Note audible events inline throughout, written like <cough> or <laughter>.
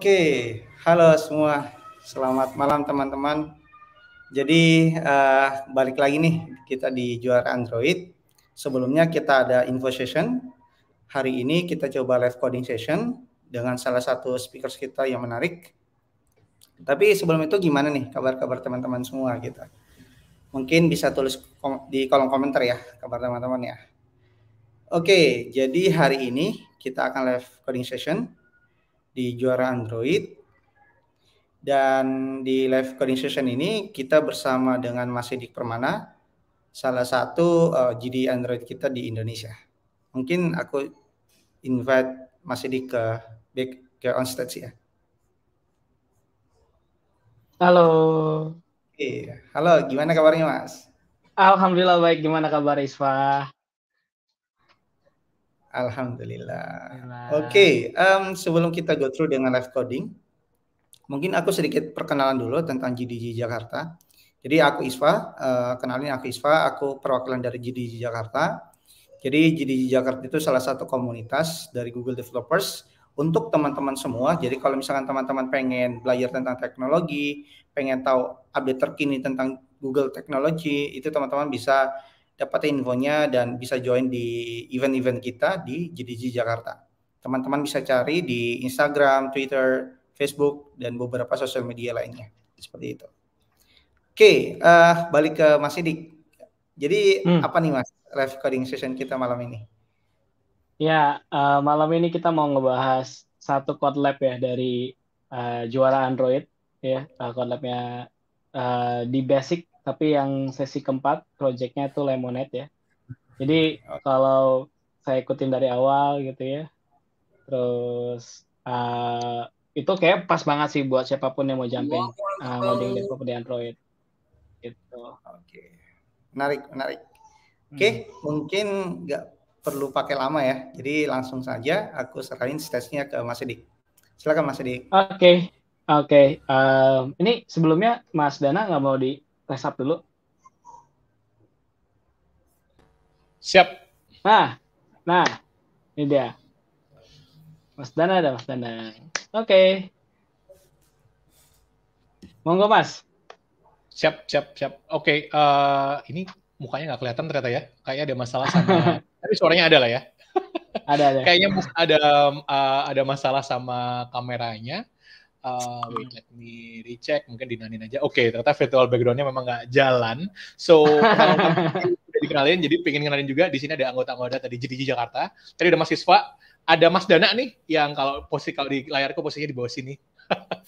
Oke, halo semua. Selamat malam teman-teman. Jadi uh, balik lagi nih kita di juara Android. Sebelumnya kita ada info session. Hari ini kita coba live coding session dengan salah satu speaker kita yang menarik. Tapi sebelum itu gimana nih kabar-kabar teman-teman semua kita? Gitu? Mungkin bisa tulis di kolom komentar ya kabar teman-teman ya. Oke, jadi hari ini kita akan live coding session di juara Android. Dan di live coding session ini kita bersama dengan Mas Edik Permana, salah satu uh, eh, GD Android kita di Indonesia. Mungkin aku invite Mas Edik ke back ke on stage ya. Halo. Oke, iya. halo gimana kabarnya Mas? Alhamdulillah baik, gimana kabar Isfa? Alhamdulillah. Oke, okay, um, sebelum kita go through dengan live coding, mungkin aku sedikit perkenalan dulu tentang GDG Jakarta. Jadi aku Isfa, uh, kenalin aku Isfa, aku perwakilan dari GDG Jakarta. Jadi GDG Jakarta itu salah satu komunitas dari Google Developers untuk teman-teman semua. Jadi kalau misalkan teman-teman pengen belajar tentang teknologi, pengen tahu update terkini tentang Google Technology, itu teman-teman bisa dapat infonya dan bisa join di event-event kita di GDG Jakarta. Teman-teman bisa cari di Instagram, Twitter, Facebook, dan beberapa sosial media lainnya. Seperti itu. Oke, uh, balik ke Mas Sidik. Jadi hmm. apa nih Mas live coding session kita malam ini? Ya, uh, malam ini kita mau ngebahas satu code lab ya dari uh, juara Android ya, uh, code labnya uh, di basic tapi yang sesi keempat projectnya itu Lemonade ya. Jadi oh. kalau saya ikutin dari awal gitu ya, terus uh, itu kayak pas banget sih buat siapapun yang mau jumping uh, modding developer di Android. Gitu. Oke, okay. menarik, menarik. Hmm. Oke, okay, hmm. mungkin nggak perlu pakai lama ya. Jadi langsung saja aku serahin stage ke Mas Edi. Silakan Mas Edi. Oke, okay. oke. Okay. Uh, eh, ini sebelumnya Mas Dana nggak mau di tes up dulu. Siap. Nah, nah, ini dia. Mas Dana ada Mas Dana. Oke. Okay. Monggo Mas. Siap, siap, siap. Oke, okay, uh, eh, ini mukanya nggak kelihatan ternyata ya. Kayaknya ada masalah sama. <laughs> tapi suaranya ada lah ya. ada, ada. Kayaknya ada uh, ada masalah sama kameranya Uh, um, hmm. wait, let me recheck. Mungkin dinanin aja. Oke, okay, ternyata virtual backgroundnya memang nggak jalan. So, <laughs> udah dikenalin. Jadi pengen kenalin juga. Di sini ada anggota-anggota tadi di Jakarta. Tadi ada Mas Siswa. Ada Mas Dana nih, yang kalau posisi kalau di layarku posisinya di bawah sini.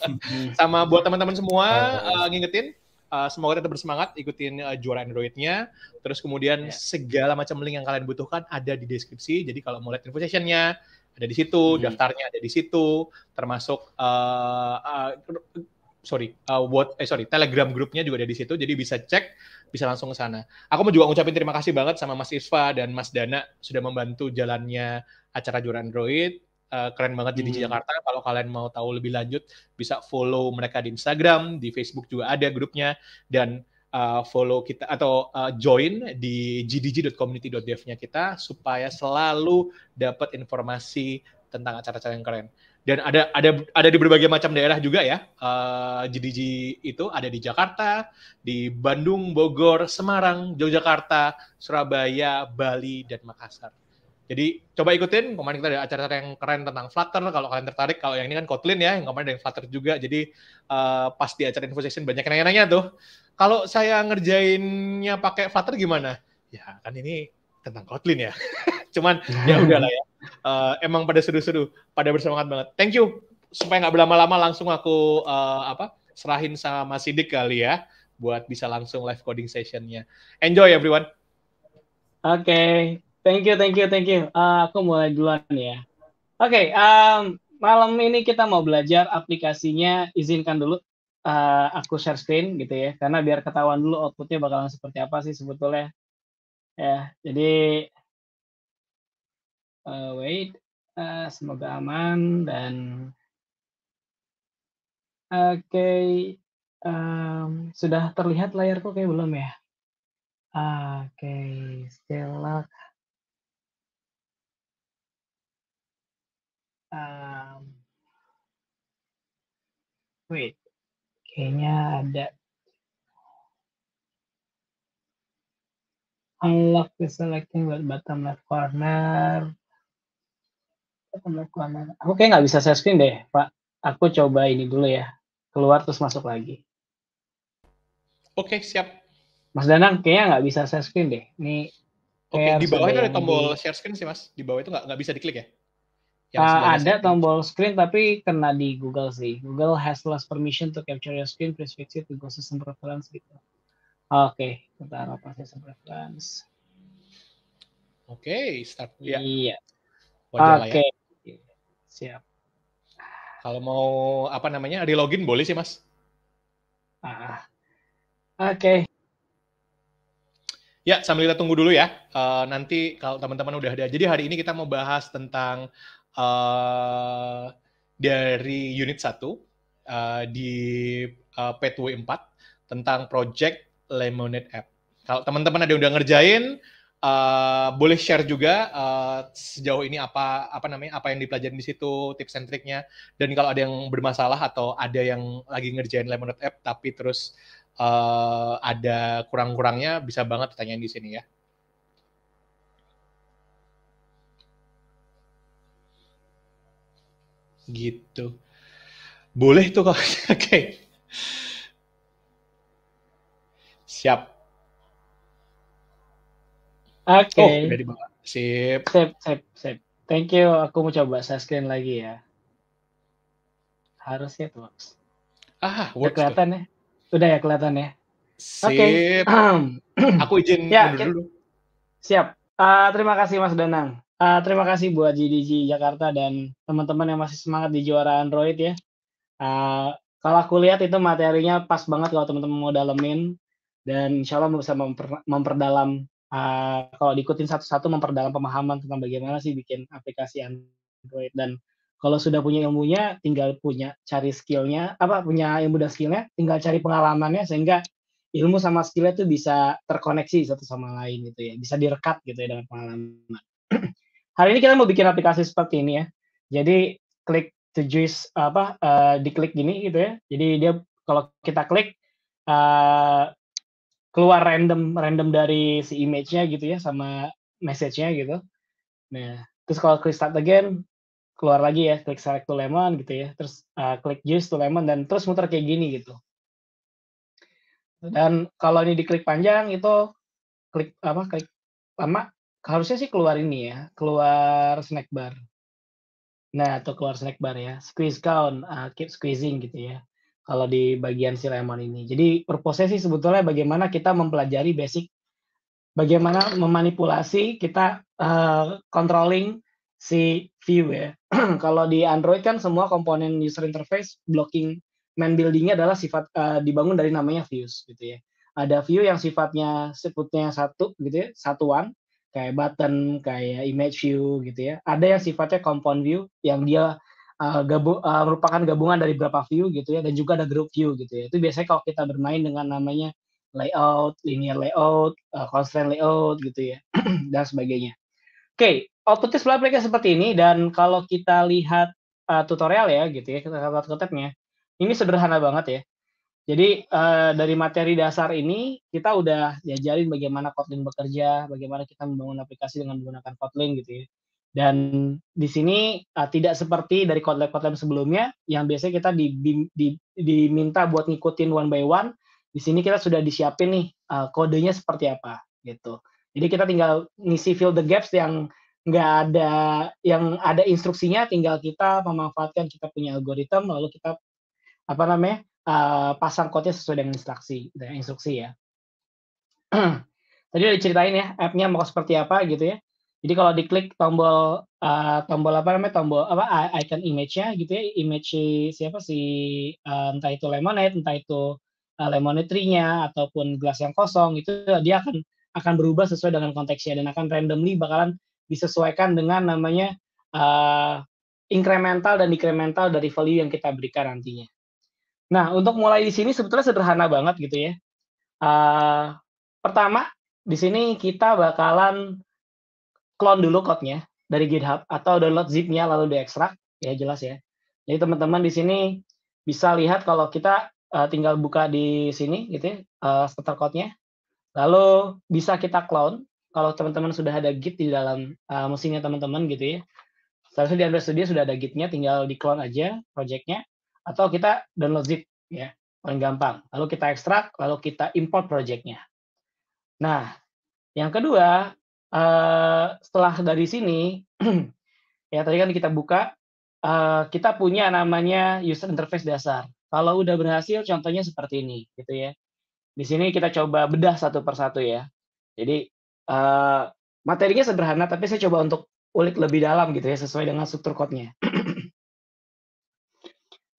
Hmm. <laughs> Sama buat teman-teman semua, oh. uh, ngingetin. Uh, semoga tetap bersemangat, ikutin uh, juara Android-nya. Terus kemudian yeah. segala macam link yang kalian butuhkan ada di deskripsi. Jadi kalau mau lihat info session-nya, ada di situ, hmm. daftarnya ada di situ, termasuk uh, uh, sorry, uh, eh, what, eh sorry, Telegram grupnya juga ada di situ, jadi bisa cek, bisa langsung ke sana. Aku mau juga ngucapin terima kasih banget sama Mas Isfa dan Mas Dana sudah membantu jalannya acara Jura Android. Uh, keren banget jadi hmm. di Jakarta. Kalau kalian mau tahu lebih lanjut, bisa follow mereka di Instagram, di Facebook juga ada grupnya, dan uh, follow kita atau uh, join di gdg.community.dev-nya kita supaya selalu dapat informasi tentang acara-acara yang keren. Dan ada ada ada di berbagai macam daerah juga ya. Uh, GDG itu ada di Jakarta, di Bandung, Bogor, Semarang, Yogyakarta, Surabaya, Bali dan Makassar. Jadi coba ikutin, kemarin kita ada acara-acara yang keren tentang Flutter, kalau kalian tertarik, kalau yang ini kan Kotlin ya, yang kemarin ada yang Flutter juga, jadi uh, pas di acara Infosession banyak nanya-nanya tuh. Kalau saya ngerjainnya pakai Flutter gimana? Ya kan ini tentang Kotlin ya. <laughs> Cuman ya hmm. udahlah ya. Uh, emang pada seru-seru, pada bersemangat banget. Thank you. Supaya nggak berlama-lama langsung aku uh, apa serahin sama Sidik kali ya buat bisa langsung live coding sessionnya. Enjoy everyone. Oke, okay. thank you, thank you, thank you. Uh, aku mulai duluan ya. Oke, okay, um, malam ini kita mau belajar aplikasinya. Izinkan dulu uh, aku share screen gitu ya karena biar ketahuan dulu outputnya bakalan seperti apa sih sebetulnya ya jadi uh, wait uh, semoga aman dan oke okay. um, sudah terlihat layarku kayak belum ya oke okay. scale um, wait Kayaknya ada. Unlock the selecting buat bottom left corner. Bottom left corner. Aku kayak nggak bisa share screen deh, Pak. Aku coba ini dulu ya. Keluar terus masuk lagi. Oke, okay, siap. Mas Danang, kayaknya nggak bisa share screen deh. Ini Oke, okay, di bawah itu ada tombol share screen sih, Mas. Di bawah itu nggak, nggak bisa diklik ya? Yang uh, ada screen. tombol screen tapi kena di Google sih. Google has less permission to capture your screen. Please fix it to go system preference gitu. Oke, okay, kita arah system preference. Oke, okay, start ya. Iya. Ya. Oke. Okay. Siap. Kalau mau apa namanya di login boleh sih, Mas. Ah. Oke. Okay. Ya, sambil kita tunggu dulu ya. Uh, nanti kalau teman-teman udah ada. Jadi hari ini kita mau bahas tentang uh, dari unit 1 uh, eh, di uh, eh, Petway 4 tentang project Lemonade App. Kalau teman-teman ada yang udah ngerjain, uh, boleh share juga uh, sejauh ini apa apa namanya apa yang dipelajari di situ tips and triknya dan kalau ada yang bermasalah atau ada yang lagi ngerjain Lemonade App tapi terus uh, ada kurang-kurangnya bisa banget tanyain di sini ya. gitu boleh tuh kalau oke <laughs> okay. siap oke okay. oh, sip sip sip sip thank you aku mau coba saya screen lagi ya harusnya tuh. Ah, works ah works kelihatan ya udah ya kelihatan ya oke okay. <clears throat> aku izin ya, dulu siap uh, terima kasih mas danang Uh, terima kasih buat GDG Jakarta dan teman-teman yang masih semangat di juara Android ya. Uh, kalau aku lihat itu materinya pas banget kalau teman-teman mau dalemin dan insya Allah bisa memper, memperdalam uh, kalau diikutin satu-satu memperdalam pemahaman tentang bagaimana sih bikin aplikasi Android dan kalau sudah punya ilmunya tinggal punya cari skillnya apa punya ilmu dan skillnya tinggal cari pengalamannya sehingga ilmu sama skillnya itu bisa terkoneksi satu sama lain gitu ya bisa direkat gitu ya dengan pengalaman <clears throat> Hari ini kita mau bikin aplikasi seperti ini ya. Jadi klik to juice apa uh, diklik gini gitu ya. Jadi dia kalau kita klik uh, keluar random random dari si image-nya gitu ya sama message-nya gitu. Nah, terus kalau klik start again keluar lagi ya, klik select to lemon gitu ya. Terus uh, klik juice to lemon dan terus muter kayak gini gitu. Dan kalau ini diklik panjang itu klik apa klik lama harusnya sih keluar ini ya, keluar snack bar. Nah, atau keluar snack bar ya, squeeze count, uh, keep squeezing gitu ya. Kalau di bagian si lemon ini. Jadi purpose sih sebetulnya bagaimana kita mempelajari basic bagaimana memanipulasi kita uh, controlling si view ya. <clears throat> Kalau di Android kan semua komponen user interface blocking main buildingnya adalah sifat uh, dibangun dari namanya views gitu ya. Ada view yang sifatnya sebutnya satu gitu ya, satuan kayak button, kayak image view gitu ya. Ada yang sifatnya compound view yang dia uh, gabu uh, merupakan gabungan dari beberapa view gitu ya dan juga ada group view gitu ya. Itu biasanya kalau kita bermain dengan namanya layout, linear layout, uh, eh, constraint layout gitu ya <clears throat> dan sebagainya. Oke, okay, outputnya mereka seperti ini dan kalau kita lihat uh, tutorial ya gitu ya kita lihat ini sederhana banget ya. Jadi uh, dari materi dasar ini kita udah diajarin bagaimana Kotlin bekerja, bagaimana kita membangun aplikasi dengan menggunakan Kotlin gitu ya. Dan di sini uh, tidak seperti dari Kotlin-Kotlin sebelumnya yang biasanya kita di, di, diminta buat ngikutin one by one. Di sini kita sudah disiapin nih uh, kodenya seperti apa gitu. Jadi kita tinggal ngisi fill the gaps yang nggak ada yang ada instruksinya, tinggal kita memanfaatkan kita punya algoritma lalu kita apa namanya Eh, pasang code sesuai dengan instruksi, instruksi ya. <clears throat> Tadi udah diceritain ya, app-nya mau seperti apa gitu ya. Jadi kalau diklik tombol uh, tombol apa namanya tombol apa icon image-nya gitu ya, image siapa sih uh, entah itu lemonade, entah itu uh, lemonade tree-nya ataupun gelas yang kosong itu dia akan akan berubah sesuai dengan konteksnya dan akan randomly bakalan disesuaikan dengan namanya uh, incremental dan decremental dari value yang kita berikan nantinya. Nah, untuk mulai di sini sebetulnya sederhana banget gitu ya. Uh, pertama, di sini kita bakalan clone dulu code-nya dari GitHub atau download zip-nya lalu diekstrak, ya jelas ya. Jadi teman-teman di sini bisa lihat kalau kita uh, tinggal buka di sini gitu ya, uh, starter code-nya. Lalu bisa kita clone kalau teman-teman sudah ada git di dalam uh, mesinnya teman-teman gitu ya. Seharusnya di Android Studio sudah ada gitnya, tinggal di clone aja project-nya atau kita download zip ya paling gampang lalu kita ekstrak lalu kita import projectnya nah yang kedua eh, setelah dari sini <clears throat> ya tadi kan kita buka eh, kita punya namanya user interface dasar kalau udah berhasil contohnya seperti ini gitu ya di sini kita coba bedah satu persatu ya jadi eh, materinya sederhana tapi saya coba untuk ulik lebih dalam gitu ya sesuai dengan struktur kodenya <clears throat>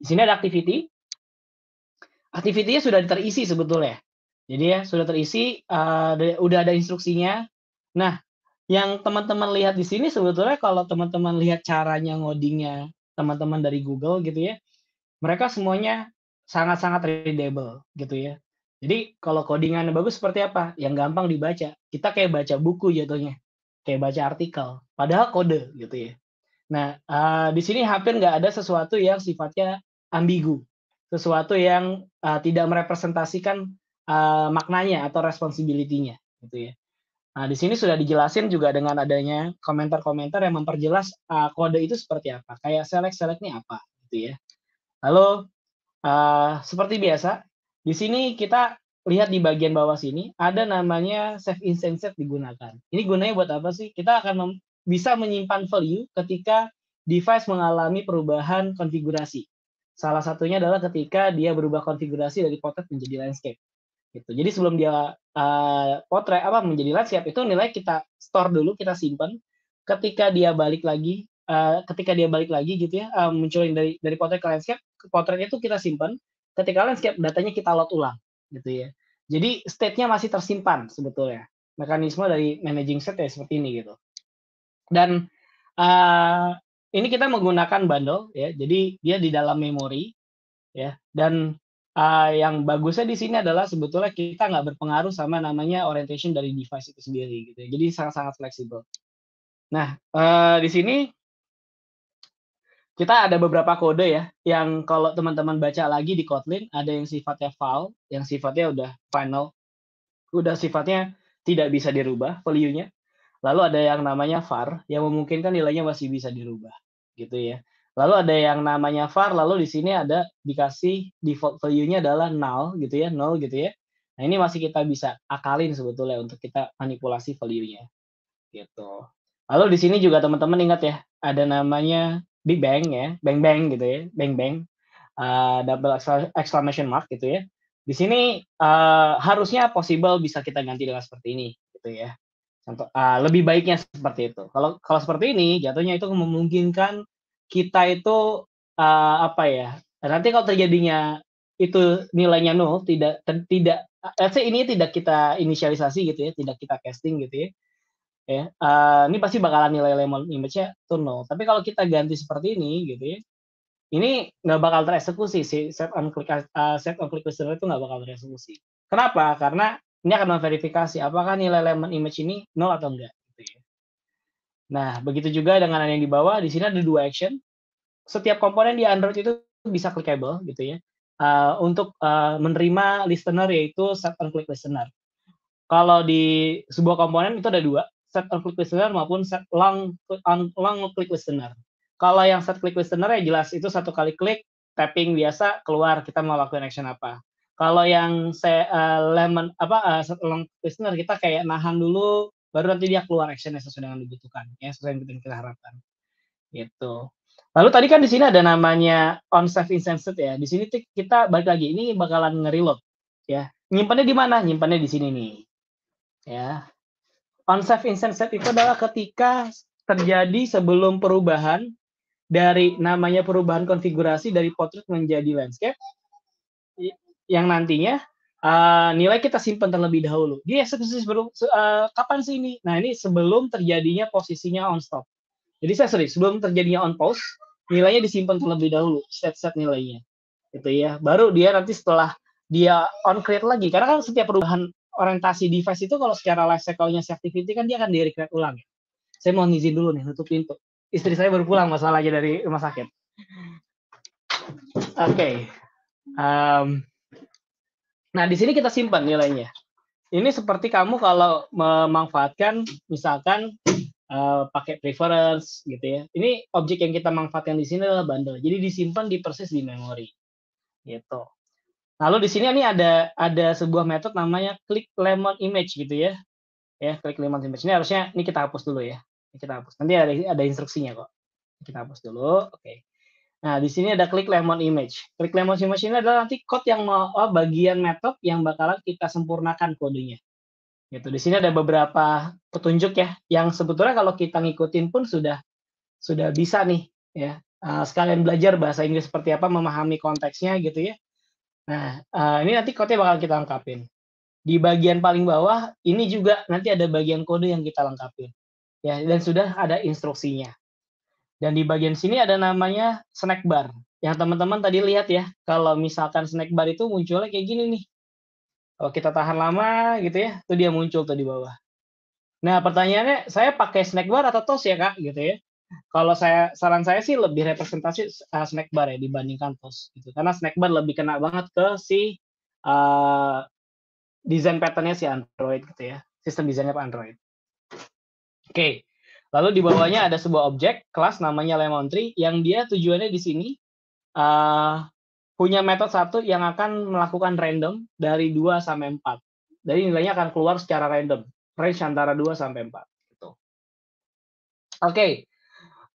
Di sini ada activity. Activity-nya sudah terisi sebetulnya. Jadi ya sudah terisi, uh, udah ada instruksinya. Nah, yang teman-teman lihat di sini sebetulnya kalau teman-teman lihat caranya ngodingnya teman-teman dari Google gitu ya, mereka semuanya sangat-sangat readable gitu ya. Jadi kalau codingannya bagus seperti apa? Yang gampang dibaca. Kita kayak baca buku jatuhnya, kayak baca artikel. Padahal kode gitu ya. Nah, uh, di sini hampir nggak ada sesuatu yang sifatnya ambigu, sesuatu yang uh, tidak merepresentasikan uh, maknanya atau responsibility gitu ya. Nah, di sini sudah dijelasin juga dengan adanya komentar-komentar yang memperjelas uh, kode itu seperti apa. Kayak select select ini apa gitu ya. Lalu uh, seperti biasa, di sini kita lihat di bagian bawah sini ada namanya save instance digunakan. Ini gunanya buat apa sih? Kita akan bisa menyimpan value ketika device mengalami perubahan konfigurasi. Salah satunya adalah ketika dia berubah konfigurasi dari potret menjadi landscape. Gitu. Jadi sebelum dia uh, potret apa menjadi landscape itu nilai kita store dulu, kita simpan. Ketika dia balik lagi, uh, ketika dia balik lagi gitu ya, uh, munculin dari dari potret ke landscape, potretnya itu kita simpan. Ketika landscape datanya kita load ulang gitu ya. Jadi state-nya masih tersimpan sebetulnya. Mekanisme dari managing set ya seperti ini gitu. Dan uh, ini kita menggunakan bundle ya. Jadi dia di dalam memori ya. Dan uh, yang bagusnya di sini adalah sebetulnya kita nggak berpengaruh sama namanya orientation dari device itu sendiri gitu. Ya. Jadi sangat-sangat fleksibel. Nah, uh, di sini kita ada beberapa kode ya yang kalau teman-teman baca lagi di Kotlin ada yang sifatnya file, yang sifatnya udah final, udah sifatnya tidak bisa dirubah value-nya. Lalu ada yang namanya var yang memungkinkan nilainya masih bisa dirubah gitu ya. Lalu ada yang namanya var, lalu di sini ada dikasih default value-nya adalah null gitu ya, nol gitu ya. Nah, ini masih kita bisa akalin sebetulnya untuk kita manipulasi value-nya. Gitu. Lalu di sini juga teman-teman ingat ya, ada namanya big bang ya, bang bang gitu ya, bang bang. Uh, double exclamation mark gitu ya. Di sini uh, harusnya possible bisa kita ganti dengan seperti ini gitu ya. Contoh, uh, lebih baiknya seperti itu. Kalau kalau seperti ini jatuhnya itu memungkinkan kita itu uh, apa ya? Nanti kalau terjadinya itu nilainya nol, tidak ter, tidak let's ini tidak kita inisialisasi gitu ya, tidak kita casting gitu ya. Ya, uh, ini pasti bakalan nilai lemon image-nya tuh nol. Tapi kalau kita ganti seperti ini gitu ya, ini nggak bakal tereksekusi si set on click uh, set on click listener itu nggak bakal tereksekusi. Kenapa? Karena ini akan memverifikasi apakah nilai lemon image ini nol atau enggak. Gitu ya. Nah, begitu juga dengan yang di bawah, di sini ada dua action. Setiap komponen di Android itu bisa clickable, gitu ya, uh, untuk uh, menerima listener yaitu set on click listener. Kalau di sebuah komponen itu ada dua, set on click listener maupun set long on, long click listener. Kalau yang set click listener ya jelas itu satu kali klik tapping biasa keluar kita mau lakukan action apa. Kalau yang saya uh, eh, lemon apa uh, long listener kita kayak nahan dulu baru nanti dia keluar actionnya sesuai dengan dibutuhkan ya sesuai yang kita harapkan. Gitu. Lalu tadi kan di sini ada namanya on save insensitive ya. Di sini kita balik lagi ini bakalan ngereload ya. Nyimpannya di mana? Nyimpannya di sini nih. Ya. On save insensitive itu adalah ketika terjadi sebelum perubahan dari namanya perubahan konfigurasi dari portrait menjadi landscape yang nantinya uh, nilai kita simpan terlebih dahulu. dia eksekusi sebelum uh, kapan sih ini? Nah ini sebelum terjadinya posisinya on stop. Jadi saya sorry, sebelum terjadinya on pause, nilainya disimpan terlebih dahulu, set-set nilainya. Gitu ya. Baru dia nanti setelah dia on create lagi. Karena kan setiap perubahan orientasi device itu kalau secara life cycle-nya activity kan dia akan di recreate ulang Saya mau izin dulu nih, tutup pintu. Istri saya baru pulang masalahnya dari rumah sakit. Oke. Okay. Um, Nah, di sini kita simpan nilainya. Ini seperti kamu kalau memanfaatkan misalkan uh, pakai preference gitu ya. Ini objek yang kita manfaatkan di sini adalah bundle. Jadi disimpan di persis di memori. Gitu. Lalu di sini ini ada ada sebuah metode namanya click lemon image gitu ya. Ya, klik lemon image. Ini harusnya ini kita hapus dulu ya. Ini kita hapus. Nanti ada ada instruksinya kok. Kita hapus dulu. Oke. Nah, di sini ada klik lemon image. Klik lemon image ini adalah nanti code yang mau oh, bagian method yang bakalan kita sempurnakan kodenya. Gitu. Di sini ada beberapa petunjuk ya yang sebetulnya kalau kita ngikutin pun sudah sudah bisa nih ya. Eh, sekalian belajar bahasa Inggris seperti apa, memahami konteksnya gitu ya. Nah, eh, ini nanti code-nya bakal kita lengkapin. Di bagian paling bawah ini juga nanti ada bagian kode yang kita lengkapin. Ya, dan sudah ada instruksinya. Dan di bagian sini ada namanya snack bar. Yang teman-teman tadi lihat ya, kalau misalkan snack bar itu munculnya kayak gini nih. Kalau kita tahan lama gitu ya, itu dia muncul tuh di bawah. Nah, pertanyaannya saya pakai snack bar atau toast ya, Kak, gitu ya. Kalau saya saran saya sih lebih representasi uh, snack bar ya dibandingkan toast, gitu. Karena snack bar lebih kena banget ke si uh, desain patternnya si Android gitu ya. Sistem desainnya Android. Oke. Okay. Lalu di bawahnya ada sebuah objek kelas namanya Lemon Tree yang dia tujuannya di sini uh, punya metode satu yang akan melakukan random dari 2 sampai 4. Jadi nilainya akan keluar secara random, range antara 2 sampai 4 gitu. Oke. Okay.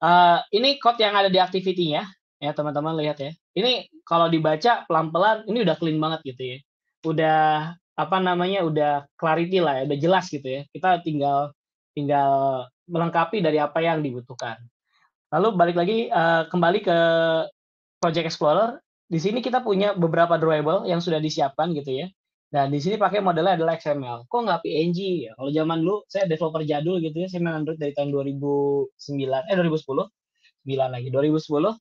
Uh, eh, ini code yang ada di activity-nya ya teman-teman lihat ya. Ini kalau dibaca pelan-pelan ini udah clean banget gitu ya. Udah apa namanya udah clarity lah ya, udah jelas gitu ya. Kita tinggal tinggal melengkapi dari apa yang dibutuhkan. Lalu balik lagi uh, kembali ke Project Explorer. Di sini kita punya beberapa drawable yang sudah disiapkan gitu ya. Dan di sini pakai modelnya adalah XML. Kok nggak PNG? Ya, kalau zaman dulu saya developer jadul gitu ya, saya main Android dari tahun 2009, eh 2010, 9 lagi, 2010. Uh,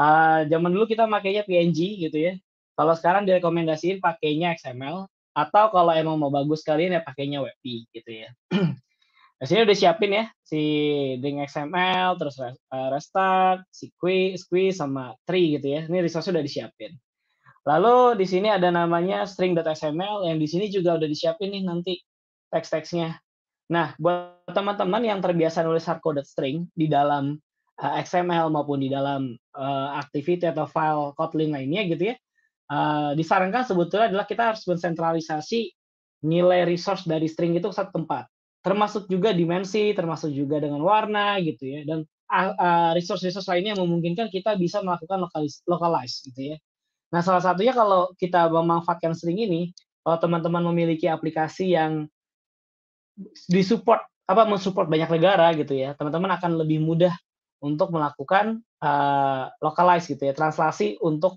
eh, zaman dulu kita makainya PNG gitu ya. Kalau sekarang direkomendasiin pakainya XML atau kalau emang mau bagus kalian ya pakainya WebP gitu ya. <clears throat> Nah, sini udah siapin ya si ding XML, terus eh, restart, si quiz, quiz sama tree gitu ya. Ini resource udah disiapin. Lalu di sini ada namanya string.xml yang di sini juga udah disiapin nih nanti teks-teksnya. Nah, buat teman-teman yang terbiasa nulis hardcoded string di dalam eh, XML maupun di dalam eh, activity atau file Kotlin lainnya gitu ya, disarankan sebetulnya adalah kita harus mensentralisasi nilai resource dari string itu ke satu tempat termasuk juga dimensi, termasuk juga dengan warna gitu ya, dan ah, ah, resource-resource lainnya yang memungkinkan kita bisa melakukan lokalis, localize gitu ya. Nah, salah satunya kalau kita memanfaatkan sering ini, kalau teman-teman memiliki aplikasi yang disupport apa mensupport banyak negara gitu ya, teman-teman akan lebih mudah untuk melakukan uh, localize gitu ya, translasi untuk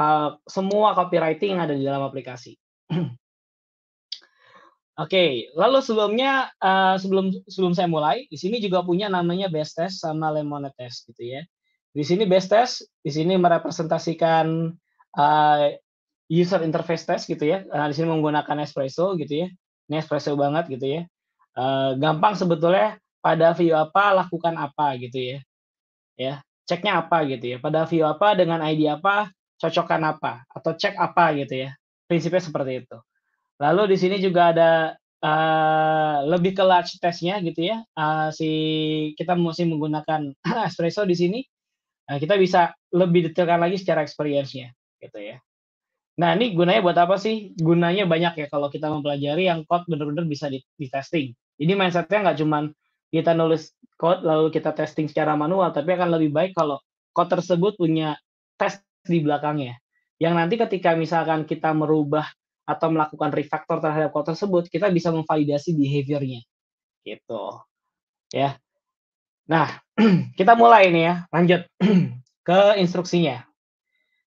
uh, semua copywriting yang ada di dalam aplikasi. <clears throat> Oke, lalu sebelumnya uh, sebelum sebelum saya mulai, di sini juga punya namanya best test sama lemon test gitu ya. Di sini best test, di sini merepresentasikan uh, user interface test gitu ya. Nah, di sini menggunakan Espresso gitu ya. Ini Espresso banget gitu ya. Uh, gampang sebetulnya pada view apa lakukan apa gitu ya. Ya, ceknya apa gitu ya. Pada view apa dengan ID apa cocokkan apa atau cek apa gitu ya. Prinsipnya seperti itu. Lalu di sini juga ada uh, lebih ke large testnya gitu ya. Uh, si kita mesti menggunakan <clears throat> espresso di sini. Uh, kita bisa lebih detailkan lagi secara experience-nya gitu ya. Nah ini gunanya buat apa sih? Gunanya banyak ya kalau kita mempelajari yang code benar-benar bisa di, di testing. Jadi mindsetnya nggak cuma kita nulis code lalu kita testing secara manual, tapi akan lebih baik kalau code tersebut punya test di belakangnya. Yang nanti ketika misalkan kita merubah atau melakukan refactor terhadap code tersebut, kita bisa memvalidasi behaviornya. Gitu. Ya. Nah, <clears throat> kita mulai ini ya, lanjut <clears throat> ke instruksinya.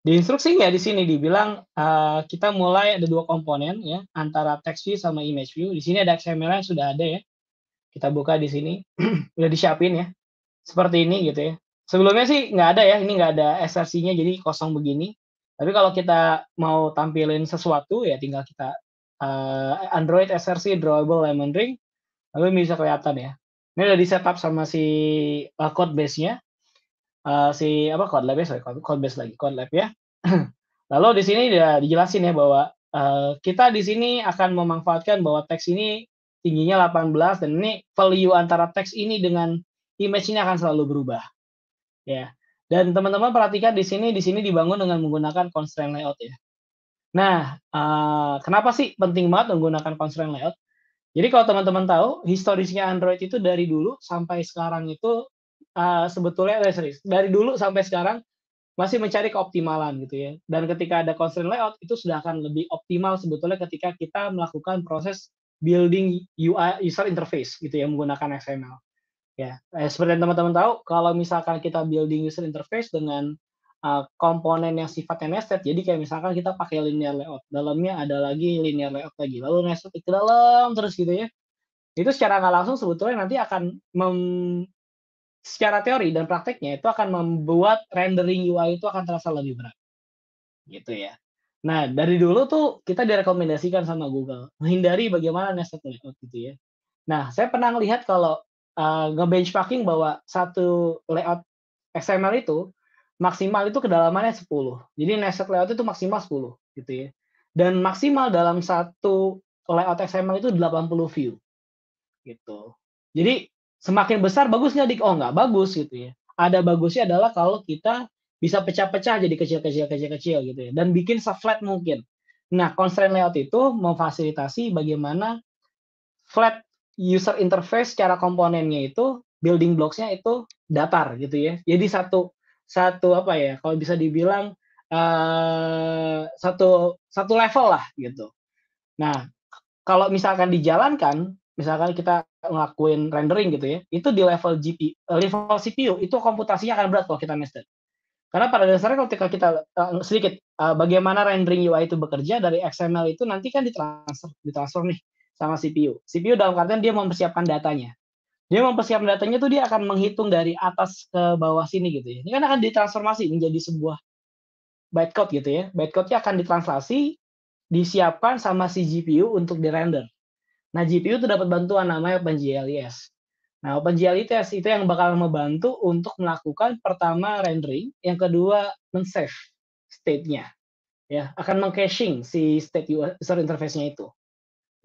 Di instruksinya di sini dibilang uh, kita mulai ada dua komponen ya, antara text view sama image view. Di sini ada XML yang sudah ada ya. Kita buka di sini, <clears throat> udah disiapin ya. Seperti ini gitu ya. Sebelumnya sih nggak ada ya, ini nggak ada SRC-nya jadi kosong begini. Tapi kalau kita mau tampilin sesuatu ya tinggal kita uh, Android SRC drawable lemon ring lalu bisa kelihatan ya. Ini udah di setup sama si uh, code base-nya. Uh, si apa code lab ya, sorry, code, code base lagi, code lab ya. <clears throat> lalu di sini udah dijelasin ya bahwa uh, kita di sini akan memanfaatkan bahwa teks ini tingginya 18 dan ini value antara teks ini dengan image ini akan selalu berubah. Ya. Dan teman-teman perhatikan di sini, di sini dibangun dengan menggunakan constraint layout ya. Nah, uh, kenapa sih penting banget menggunakan constraint layout? Jadi kalau teman-teman tahu, historisnya Android itu dari dulu sampai sekarang itu uh, sebetulnya eh, sorry, dari dulu sampai sekarang masih mencari keoptimalan gitu ya. Dan ketika ada constraint layout itu sudah akan lebih optimal sebetulnya ketika kita melakukan proses building UI user interface gitu ya menggunakan XML. Ya, eh, seperti yang teman-teman tahu, kalau misalkan kita building user interface dengan uh, komponen yang sifatnya nested, jadi kayak misalkan kita pakai linear layout, dalamnya ada lagi linear layout lagi, lalu nested ke dalam terus gitu ya. Itu secara nggak langsung sebetulnya nanti akan mem secara teori dan prakteknya itu akan membuat rendering UI itu akan terasa lebih berat. Gitu ya. Nah, dari dulu tuh kita direkomendasikan sama Google menghindari bagaimana nested layout gitu ya. Nah, saya pernah melihat kalau uh, nge-benchmarking bahwa satu layout XML itu maksimal itu kedalamannya 10. Jadi nested layout itu maksimal 10 gitu ya. Dan maksimal dalam satu layout XML itu 80 view. Gitu. Jadi semakin besar bagusnya nggak dik? Oh nggak bagus gitu ya. Ada bagusnya adalah kalau kita bisa pecah-pecah jadi kecil-kecil kecil-kecil gitu ya dan bikin seflat flat mungkin. Nah, constraint layout itu memfasilitasi bagaimana flat user interface secara komponennya itu building blocks-nya itu datar gitu ya. Jadi satu satu apa ya kalau bisa dibilang uh, satu satu level lah gitu. Nah, kalau misalkan dijalankan, misalkan kita ngelakuin rendering gitu ya, itu di level GPU, eh, level CPU itu komputasinya akan berat kalau kita nested. Karena pada dasarnya ketika kita uh, sedikit uh, bagaimana rendering UI itu bekerja dari XML itu nanti kan ditransfer ditransfer nih sama CPU. CPU dalam artian dia mempersiapkan datanya. Dia mempersiapkan datanya tuh dia akan menghitung dari atas ke bawah sini gitu ya. Ini kan akan ditransformasi menjadi sebuah bytecode gitu ya. Bytecode-nya akan ditranslasi, disiapkan sama si GPU untuk di render. Nah, GPU itu dapat bantuan namanya OpenGLES. Nah, OpenGL ES itu yang bakal membantu untuk melakukan pertama rendering, yang kedua men-save state-nya. Ya, akan meng-caching si state user interface-nya itu.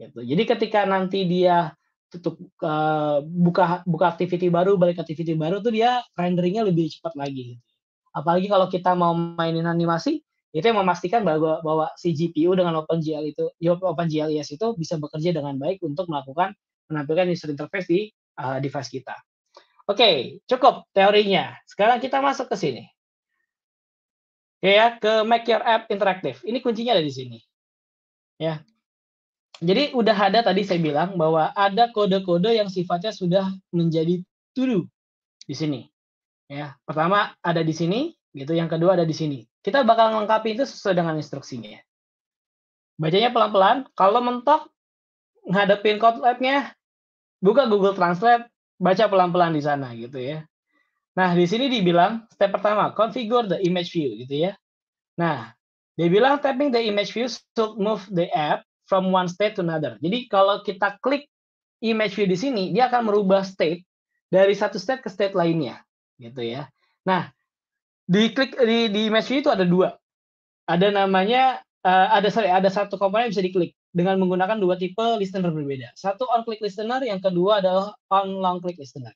Gitu. Jadi ketika nanti dia tutup uh, buka buka activity baru, balik activity baru tuh dia renderingnya lebih cepat lagi. Gitu. Apalagi kalau kita mau mainin animasi, itu yang memastikan bahwa bahwa si GPU dengan OpenGL itu ya, OpenGL ES itu bisa bekerja dengan baik untuk melakukan menampilkan user interface di uh, device kita. Oke, okay, cukup teorinya. Sekarang kita masuk ke sini. Ya, ke make your app interactive. Ini kuncinya ada di sini. Ya, jadi udah ada tadi saya bilang bahwa ada kode-kode yang sifatnya sudah menjadi to di sini. Ya, pertama ada di sini, gitu. Yang kedua ada di sini. Kita bakal lengkapi itu sesuai dengan instruksinya. Bacanya pelan-pelan. Kalau mentok ngadepin Kotlab-nya, buka Google Translate, baca pelan-pelan di sana gitu ya. Nah, di sini dibilang step pertama, configure the image view gitu ya. Nah, dia bilang tapping the image view should move the app from one state to another. Jadi kalau kita klik image view di sini, dia akan merubah state dari satu state ke state lainnya, gitu ya. Nah, di klik di, di image view itu ada dua. Ada namanya uh, ada sorry, ada satu komponen yang bisa diklik dengan menggunakan dua tipe listener berbeda. Satu on click listener, yang kedua adalah on long click listener.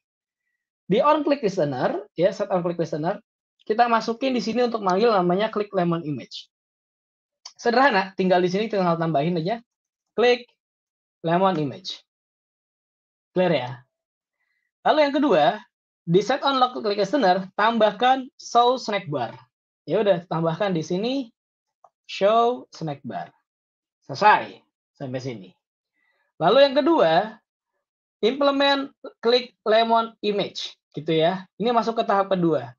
Di on click listener, ya set on click listener, kita masukin di sini untuk manggil namanya click lemon image. Sederhana, tinggal di sini tinggal tambahin aja. Klik lemon image. Clear ya? Lalu yang kedua, di set unlock klik click tambahkan show snack bar. Ya udah, tambahkan di sini show snack bar. Selesai sampai sini. Lalu yang kedua, implement klik lemon image gitu ya. Ini masuk ke tahap kedua.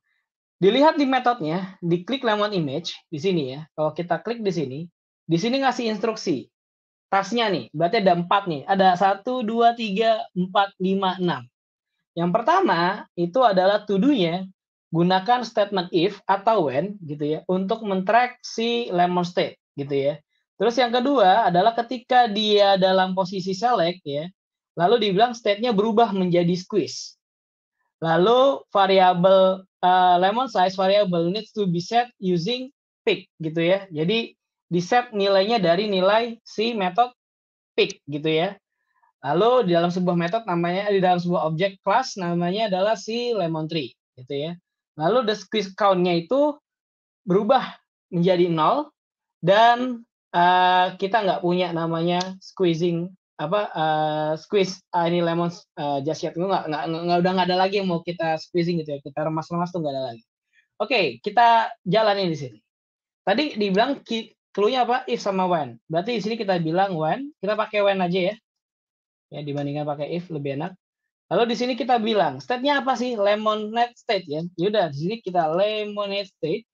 Dilihat di metodenya, diklik lemon image di sini ya. Kalau kita klik di sini, di sini ngasih instruksi. Tasnya nih, berarti ada empat nih. Ada satu, dua, tiga, empat, lima, enam. Yang pertama itu adalah tuduhnya gunakan statement if atau when gitu ya untuk men-track si lemon state gitu ya. Terus yang kedua adalah ketika dia dalam posisi select ya, lalu dibilang state-nya berubah menjadi squeeze. Lalu variabel uh, lemon size variable needs to be set using pick gitu ya. Jadi di set nilainya dari nilai si method pick gitu ya. Lalu di dalam sebuah method namanya di dalam sebuah objek class namanya adalah si lemon tree gitu ya. Lalu the squeeze count-nya itu berubah menjadi nol dan uh, kita nggak punya namanya squeezing apa uh, squeeze uh, ini lemon uh, just yet nggak nggak udah nggak ada lagi yang mau kita squeezing gitu ya kita remas-remas tuh nggak ada lagi oke okay, kita jalanin di sini tadi dibilang keluarnya apa if sama when berarti di sini kita bilang when kita pakai when aja ya ya dibandingkan pakai if lebih enak lalu di sini kita bilang state-nya apa sih lemonade state ya yaudah di sini kita lemonade state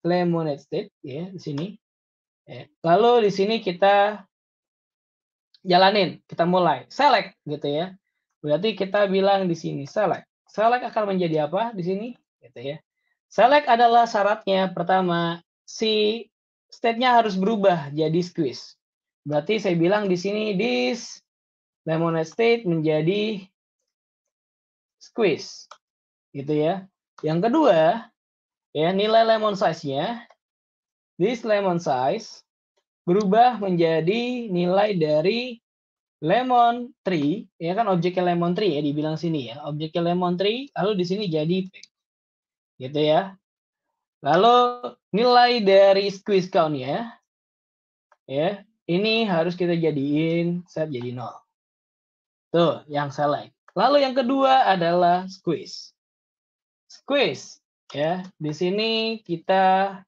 lemonade state ya di sini ya. lalu di sini kita jalanin, kita mulai. Select gitu ya. Berarti kita bilang di sini select. Select akan menjadi apa di sini? Gitu ya. Select adalah syaratnya pertama si state-nya harus berubah jadi squeeze. Berarti saya bilang di sini this lemonade state menjadi squeeze. Gitu ya. Yang kedua, ya nilai lemon size-nya this lemon size berubah menjadi nilai dari lemon tree, ya kan objeknya lemon tree ya dibilang sini ya, objeknya lemon tree, lalu di sini jadi p, gitu ya. Lalu nilai dari squeeze count ya, ya ini harus kita jadiin set jadi nol. Tuh yang select. Lalu yang kedua adalah squeeze. Squeeze ya, di sini kita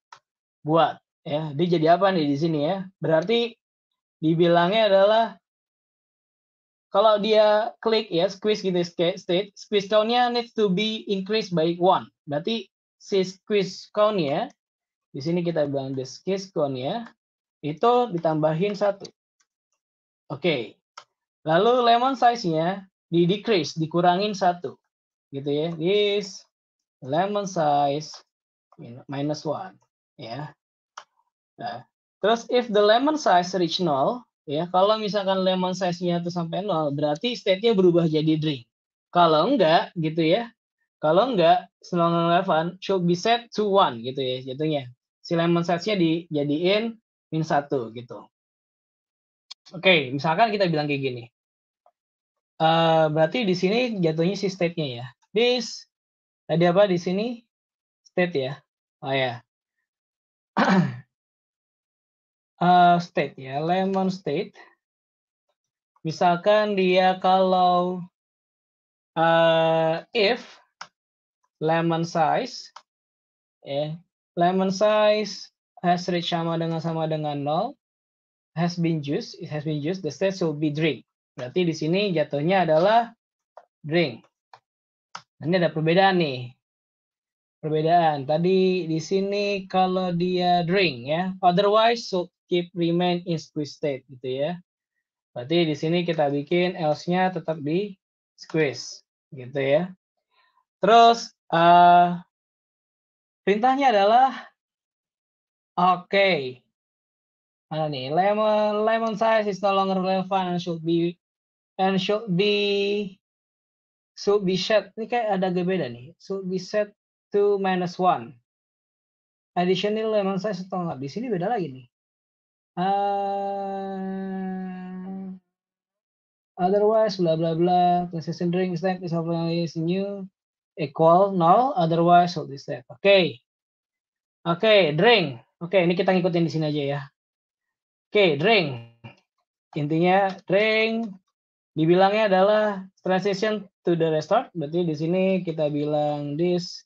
buat Ya, dia jadi apa nih di sini ya? Berarti dibilangnya adalah kalau dia klik ya squeeze gitu state squeeze count needs to be increased by one. Berarti si squeeze count ya di sini kita bilang the squeeze count ya itu ditambahin satu. Oke. Okay. Lalu lemon size-nya di decrease, dikurangin satu. Gitu ya. This lemon size minus one ya. Nah, terus if the lemon size reach nol, ya kalau misalkan lemon size-nya itu sampai nol, berarti state-nya berubah jadi drink. Kalau enggak gitu ya. Kalau enggak 011 should be set to one, gitu ya jatuhnya. Si lemon size-nya dijadiin min satu, gitu. Oke, okay, misalkan kita bilang kayak gini. Uh, berarti di sini jatuhnya si state-nya ya. This tadi apa di sini state ya. Oh ya. Yeah. <clears throat> Eh, state ya, lemon state. Misalkan dia kalau uh, if lemon size, eh lemon size has reached sama dengan sama dengan nol, has been juice, it has been juice, the state will be drink. Berarti di sini jatuhnya adalah drink. Ini ada perbedaan nih perbedaan. Tadi di sini kalau dia drink ya, otherwise should keep remain in squeeze state gitu ya. Berarti di sini kita bikin else-nya tetap di squeeze gitu ya. Terus uh, perintahnya adalah oke. Okay. Mana nih? Lemon lemon size is no longer relevant and should be and should be should be set. Ini kayak ada agak beda nih. Should be set to minus one. Additional lemon size atau enggak? Di sini beda lagi nih. Uh, otherwise, bla bla bla, transition drink step is always new equal null, otherwise all this step. Oke. Oke, okay, drink. Oke, ini kita ngikutin di sini aja ya. Oke, okay, drink. Intinya drink dibilangnya adalah transition to the restart. Berarti di sini kita bilang this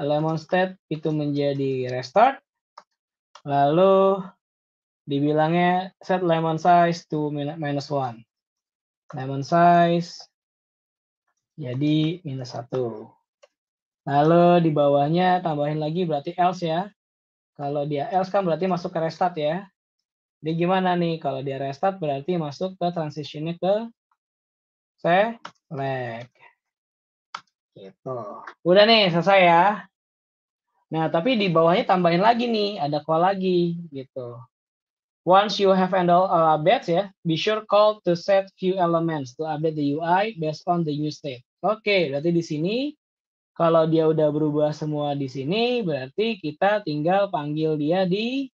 lemon state itu menjadi restart. Lalu dibilangnya set lemon size to minus one Lemon size jadi minus satu Lalu di bawahnya tambahin lagi berarti else ya. Kalau dia else kan berarti masuk ke restart ya. Jadi gimana nih? Kalau dia restart berarti masuk ke transitionnya ke select. Gitu. Udah nih selesai ya. Nah, tapi di bawahnya tambahin lagi nih, ada call lagi gitu. Once you have handled all uh, updates ya, be sure call to set few elements to update the UI based on the new state. Oke, okay, berarti di sini kalau dia udah berubah semua di sini, berarti kita tinggal panggil dia di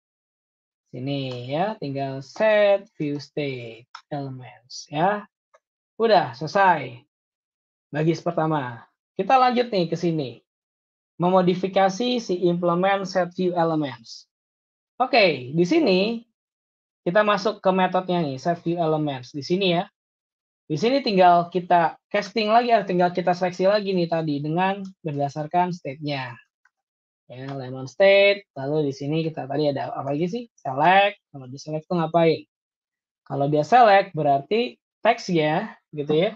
sini ya, tinggal set few state elements ya. Udah selesai. Bagis pertama. Kita lanjut nih ke sini. Memodifikasi si implement set view elements. Oke, okay, di sini kita masuk ke metodenya nih, set view elements. Di sini ya. Di sini tinggal kita casting lagi, atau eh, tinggal kita seleksi lagi nih tadi dengan berdasarkan state-nya. Ya, lemon state, lalu di sini kita tadi ada apa lagi sih? Select, kalau di select tuh ngapain? Kalau dia select berarti ya, gitu ya.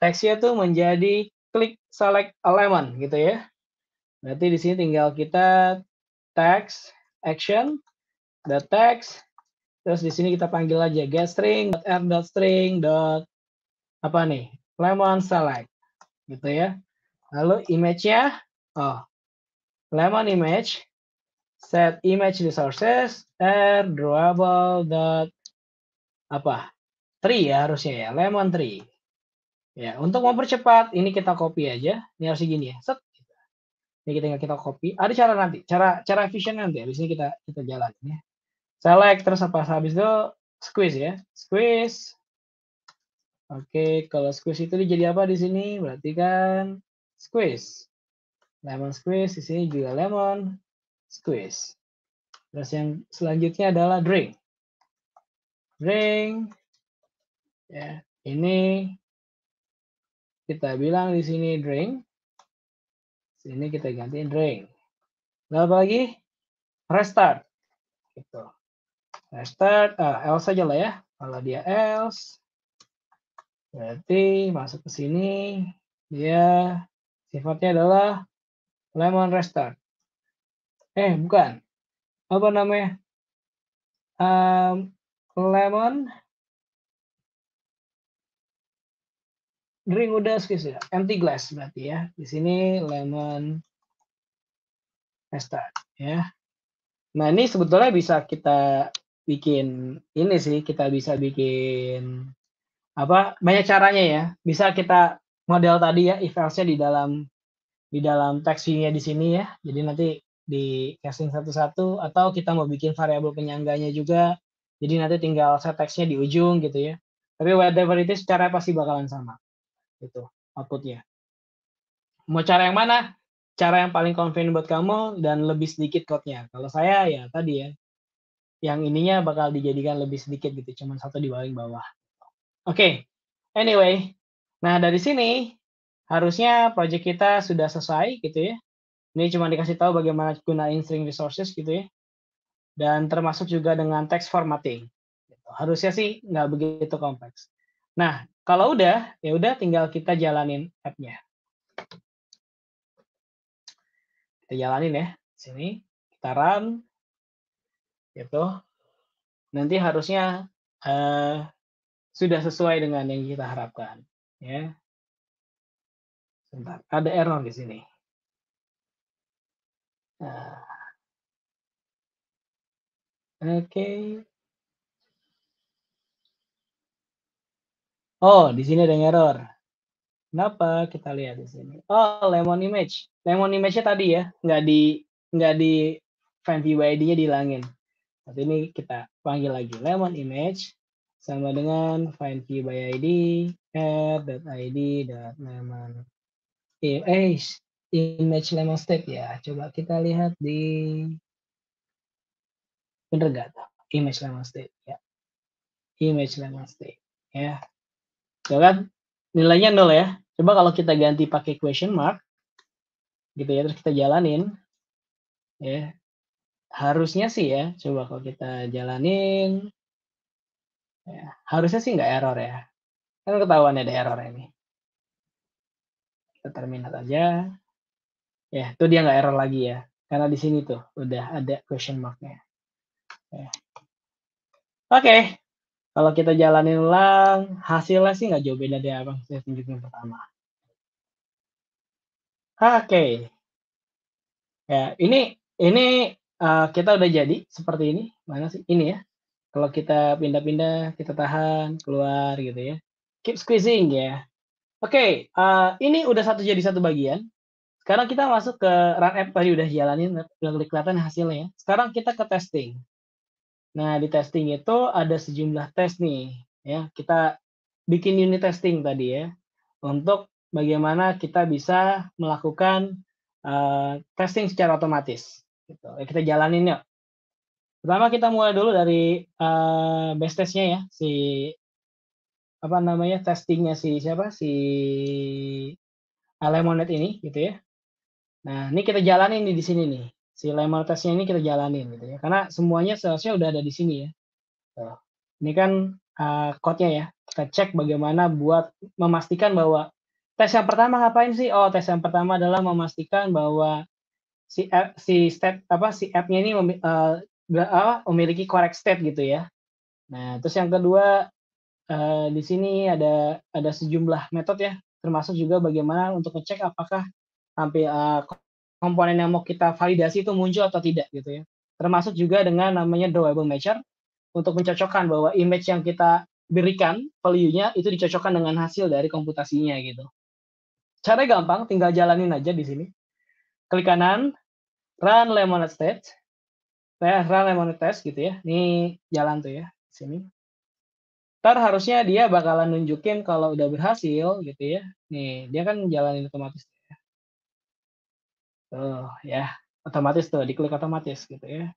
Teksnya tuh menjadi klik select element gitu ya. Berarti di sini tinggal kita text action the text Terus di sini kita panggil aja string, string dot apa nih? lemon select gitu ya. Lalu image-nya oh lemon image set image resources r drawable dot apa tree ya harusnya ya lemon tree ya untuk mempercepat ini kita copy aja ini harus gini ya set ini kita tinggal kita copy ada cara nanti cara cara efisien nanti di sini kita kita jalan ya select terus apa habis itu squeeze ya squeeze oke kalau squeeze itu jadi apa di sini berarti kan squeeze lemon squeeze di sini juga lemon squeeze terus yang selanjutnya adalah drink drink ya ini kita bilang di sini drink sini kita ganti drink lalu apa lagi restart gitu start uh, eh, else aja lah ya kalau dia else berarti masuk ke sini dia sifatnya adalah lemon restart eh bukan apa namanya um, lemon drink udah ya empty glass berarti ya di sini lemon restart ya nah ini sebetulnya bisa kita bikin ini sih kita bisa bikin apa banyak caranya ya bisa kita model tadi ya if else-nya di dalam di dalam text view-nya di sini ya jadi nanti di casting satu-satu atau kita mau bikin variabel penyangganya juga jadi nanti tinggal set teksnya di ujung gitu ya tapi whatever itu secara pasti bakalan sama itu outputnya mau cara yang mana cara yang paling convenient buat kamu dan lebih sedikit code-nya kalau saya ya tadi ya yang ininya bakal dijadikan lebih sedikit gitu, cuma satu di paling bawah. Oke, okay. anyway, nah dari sini harusnya project kita sudah selesai gitu ya. Ini cuma dikasih tahu bagaimana gunain string resources gitu ya. Dan termasuk juga dengan text formatting. Gitu. Harusnya sih nggak begitu kompleks. Nah, kalau udah, ya udah tinggal kita jalanin app-nya. Kita jalanin ya. Sini, kita run gitu nanti harusnya uh, sudah sesuai dengan yang kita harapkan ya sebentar ada error di sini nah. oke okay. oh di sini ada yang error kenapa kita lihat di sini oh lemon image lemon image-nya tadi ya nggak di nggak di fan view ID-nya dihilangin Nanti ini kita panggil lagi lemon image sama dengan find key by id id lemon image eh, image lemon state ya. Coba kita lihat di bener gak Image lemon state ya. Image lemon state ya. coba kan nilainya nol ya. Coba kalau kita ganti pakai question mark gitu ya terus kita jalanin ya harusnya sih ya, coba kalau kita jalanin, ya, harusnya sih nggak error ya. Kan ketahuan ada error ini. Kita terminat aja. Ya, itu dia nggak error lagi ya. Karena di sini tuh udah ada question marknya, Ya. Oke, okay. kalau kita jalanin ulang, hasilnya sih nggak jauh beda deh abang. Saya tunjukin pertama. Oke, okay. ya ini ini Eh, kita udah jadi seperti ini mana sih ini ya kalau kita pindah-pindah kita tahan keluar gitu ya keep squeezing ya oke okay, uh, eh, ini udah satu jadi satu bagian sekarang kita masuk ke run app tadi udah jalanin udah kelihatan hasilnya sekarang kita ke testing nah di testing itu ada sejumlah tes nih ya kita bikin unit testing tadi ya untuk bagaimana kita bisa melakukan uh, testing secara otomatis Gitu. Ya, kita jalanin yuk. Pertama kita mulai dulu dari uh, eh, base testnya ya si apa namanya testingnya si siapa si lemonet ini gitu ya. Nah ini kita jalanin nih di sini nih si lemon testnya ini kita jalanin gitu ya karena semuanya seharusnya udah ada di sini ya. Ini kan uh, code-nya ya kita cek bagaimana buat memastikan bahwa tes yang pertama ngapain sih? Oh tes yang pertama adalah memastikan bahwa si app, si state apa si appnya ini uh, memiliki correct state gitu ya. Nah, terus yang kedua uh, di sini ada ada sejumlah metode ya, termasuk juga bagaimana untuk ngecek apakah sampai uh, eh, komponen yang mau kita validasi itu muncul atau tidak gitu ya. Termasuk juga dengan namanya drawable matcher untuk mencocokkan bahwa image yang kita berikan value-nya itu dicocokkan dengan hasil dari komputasinya gitu. Cara gampang, tinggal jalanin aja di sini klik kanan, run lemon test, saya nah, run lemon Test gitu ya. Ini jalan tuh ya, sini. Ntar harusnya dia bakalan nunjukin kalau udah berhasil gitu ya. Nih, dia kan jalanin otomatis. Ya. Tuh, ya. Otomatis tuh, diklik otomatis gitu ya.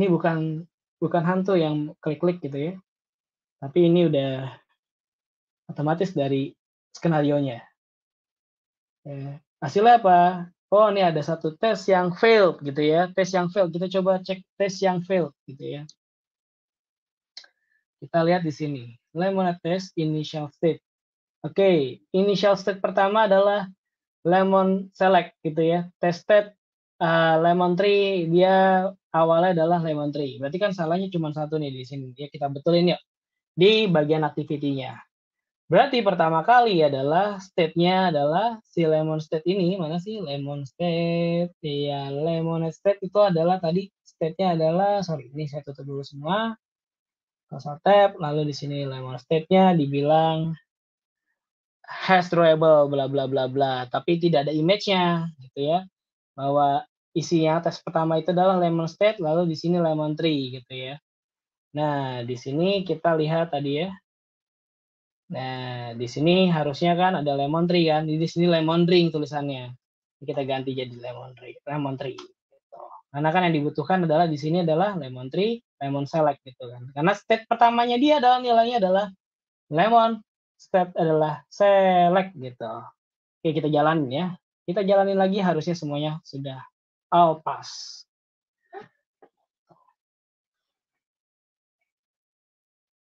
Ini bukan bukan hantu yang klik-klik gitu ya. Tapi ini udah otomatis dari skenario nya. Ya, hasilnya apa? oh ini ada satu tes yang fail gitu ya, tes yang fail. Kita coba cek tes yang fail gitu ya. Kita lihat di sini, Lemonade test initial state. Oke, initial state pertama adalah lemon select gitu ya. Tested uh, lemon tree dia awalnya adalah lemon tree. Berarti kan salahnya cuma satu nih di sini. Ya kita betulin yuk di bagian aktivitinya. Berarti pertama kali adalah state-nya adalah si lemon state ini mana sih lemon state? Ya lemon state itu adalah tadi state-nya adalah sorry ini saya tutup dulu semua. Close tab lalu di sini lemon state-nya dibilang has drawable bla bla bla bla tapi tidak ada image-nya gitu ya. Bahwa isinya tes pertama itu adalah lemon state lalu di sini lemon tree gitu ya. Nah, di sini kita lihat tadi ya Nah, di sini harusnya kan ada lemon tree kan. di sini lemon ring tulisannya. Kita ganti jadi lemon tree, lemon tree. Gitu. Karena kan yang dibutuhkan adalah di sini adalah lemon tree, lemon select gitu kan. Karena step pertamanya dia adalah nilainya adalah lemon, step adalah select gitu. Oke, kita jalanin ya. Kita jalanin lagi harusnya semuanya sudah all pass.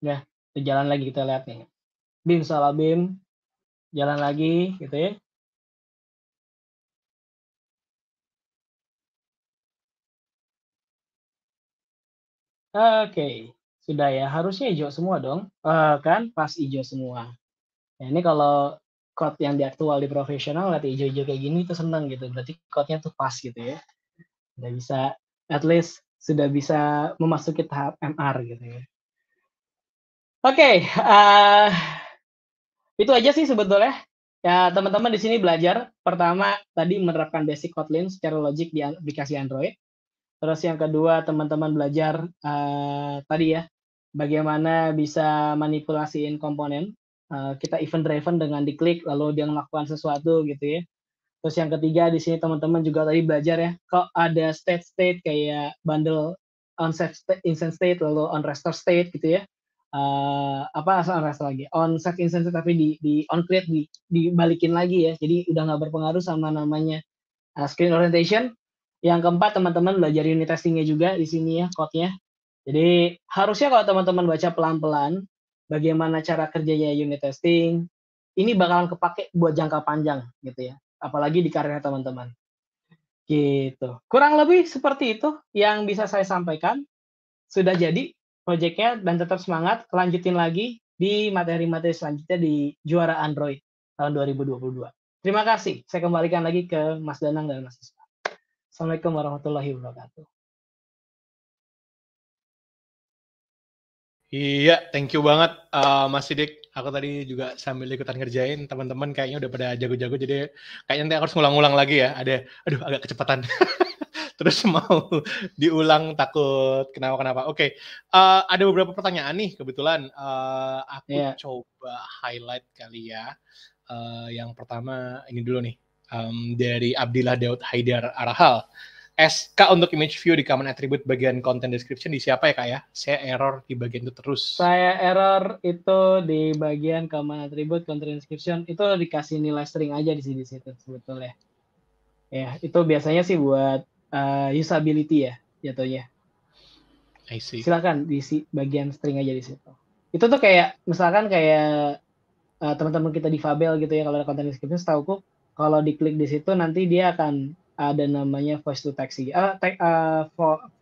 Ya, kita jalan lagi kita lihat nih. Bim salah Bim. Jalan lagi gitu ya. Oke, okay. sudah ya. Harusnya hijau semua dong. Uh, kan pas hijau semua. Nah, ini kalau code yang di di profesional lihat hijau-hijau kayak gini itu seneng gitu. Berarti code-nya tuh pas gitu ya. Sudah bisa, at least sudah bisa memasuki tahap MR gitu ya. Oke, okay, uh, eh, itu aja sih sebetulnya ya teman-teman di sini belajar pertama tadi menerapkan basic Kotlin secara logik di aplikasi Android terus yang kedua teman-teman belajar uh, tadi ya bagaimana bisa manipulasiin komponen uh, kita event driven dengan diklik lalu dia melakukan sesuatu gitu ya terus yang ketiga di sini teman-teman juga tadi belajar ya kok ada state state kayak bundle on set state, instant state lalu on restore state gitu ya uh, apa asal rasa lagi on set instance tapi di di on create di dibalikin lagi ya jadi udah nggak berpengaruh sama namanya uh, screen orientation yang keempat teman-teman belajar unit testingnya juga di sini ya code-nya jadi harusnya kalau teman-teman baca pelan-pelan bagaimana cara kerjanya unit testing ini bakalan kepake buat jangka panjang gitu ya apalagi di karirnya teman-teman gitu kurang lebih seperti itu yang bisa saya sampaikan sudah jadi proyeknya dan tetap semangat lanjutin lagi di materi-materi selanjutnya di juara Android tahun 2022. Terima kasih. Saya kembalikan lagi ke Mas Danang dan Mas Isma. Assalamualaikum warahmatullahi wabarakatuh. Iya, thank you banget uh, Mas Sidik. Aku tadi juga sambil ikutan ngerjain, teman-teman kayaknya udah pada jago-jago, jadi kayaknya nanti aku harus ngulang-ngulang lagi ya. Ada, aduh agak kecepatan. <laughs> terus <laughs> mau diulang takut kenapa-kenapa. Oke, okay. uh, eh, ada beberapa pertanyaan nih kebetulan uh, aku yeah. coba highlight kali ya. Uh, yang pertama ini dulu nih um, dari Abdillah Daud Haidar Arahal. SK untuk image view di common attribute bagian content description di siapa ya kak ya? Saya error di bagian itu terus. Saya error itu di bagian common attribute content description itu dikasih nilai string aja di sini situ sebetulnya. Ya itu biasanya sih buat uh, usability ya jatuhnya. I see. Silakan di bagian string aja di situ. Itu tuh kayak misalkan kayak uh, teman-teman kita di Fabel gitu ya kalau ada content description kok kalau diklik di situ nanti dia akan ada namanya voice to text uh, te uh,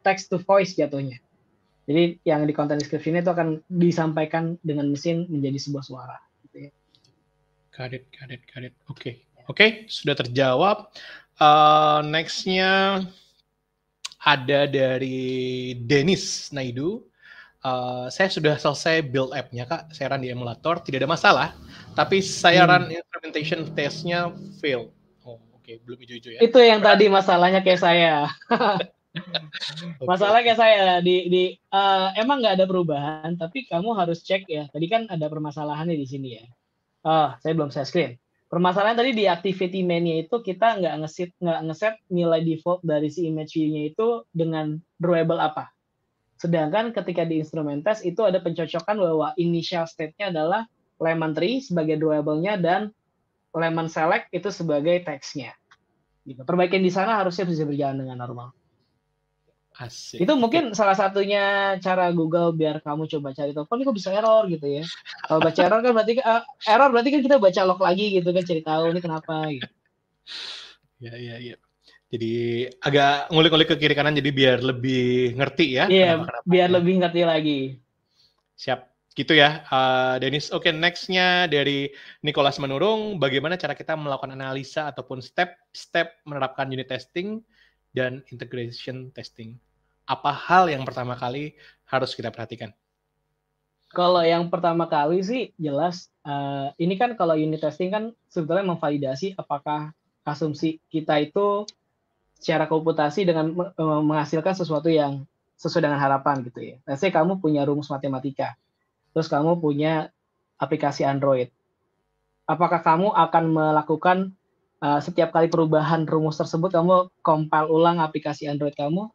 text to voice jatuhnya. Jadi yang di content description itu akan disampaikan dengan mesin menjadi sebuah suara. Kredit, gitu kredit, ya. Got Oke, oke sudah terjawab. Uh, Nextnya ada dari Dennis Naidu. Uh, saya sudah selesai build app-nya kak, saya run di emulator, tidak ada masalah. Tapi saya hmm. run implementation test-nya fail. Oh, oke, belum hijau-hijau ya. Itu yang tadi masalahnya kayak saya. <laughs> Masalah kayak saya di di uh, emang nggak ada perubahan, tapi kamu harus cek ya. Tadi kan ada permasalahannya di sini ya. Oh, saya belum saya screen permasalahan tadi di activity mainnya itu kita nggak ngeset nggak ngeset nilai default dari si image view-nya itu dengan drawable apa. Sedangkan ketika di instrument test itu ada pencocokan bahwa initial state-nya adalah lemon tree sebagai drawable-nya dan lemon select itu sebagai teksnya. Gitu. Perbaikan di sana harusnya bisa berjalan dengan normal. Asik. Itu mungkin salah satunya cara Google biar kamu coba cari telepon kok bisa error gitu ya. Kalau baca error kan berarti uh, error berarti kan kita baca log lagi gitu kan cari tahu ini kenapa gitu. Ya ya ya. Jadi agak ngulik-ngulik ke kiri kanan jadi biar lebih ngerti ya. Iya, biar lebih ngerti lagi. Siap. Gitu ya, uh, Dennis. Oke, okay, nextnya dari Nicholas Menurung, bagaimana cara kita melakukan analisa ataupun step-step menerapkan unit testing dan integration testing? apa hal yang pertama kali harus kita perhatikan? Kalau yang pertama kali sih jelas uh, ini kan kalau unit testing kan sebetulnya memvalidasi apakah asumsi kita itu secara komputasi dengan eh, menghasilkan sesuatu yang sesuai dengan harapan gitu ya. Let's kamu punya rumus matematika, terus kamu punya aplikasi Android. Apakah kamu akan melakukan uh, setiap kali perubahan rumus tersebut kamu compile ulang aplikasi Android kamu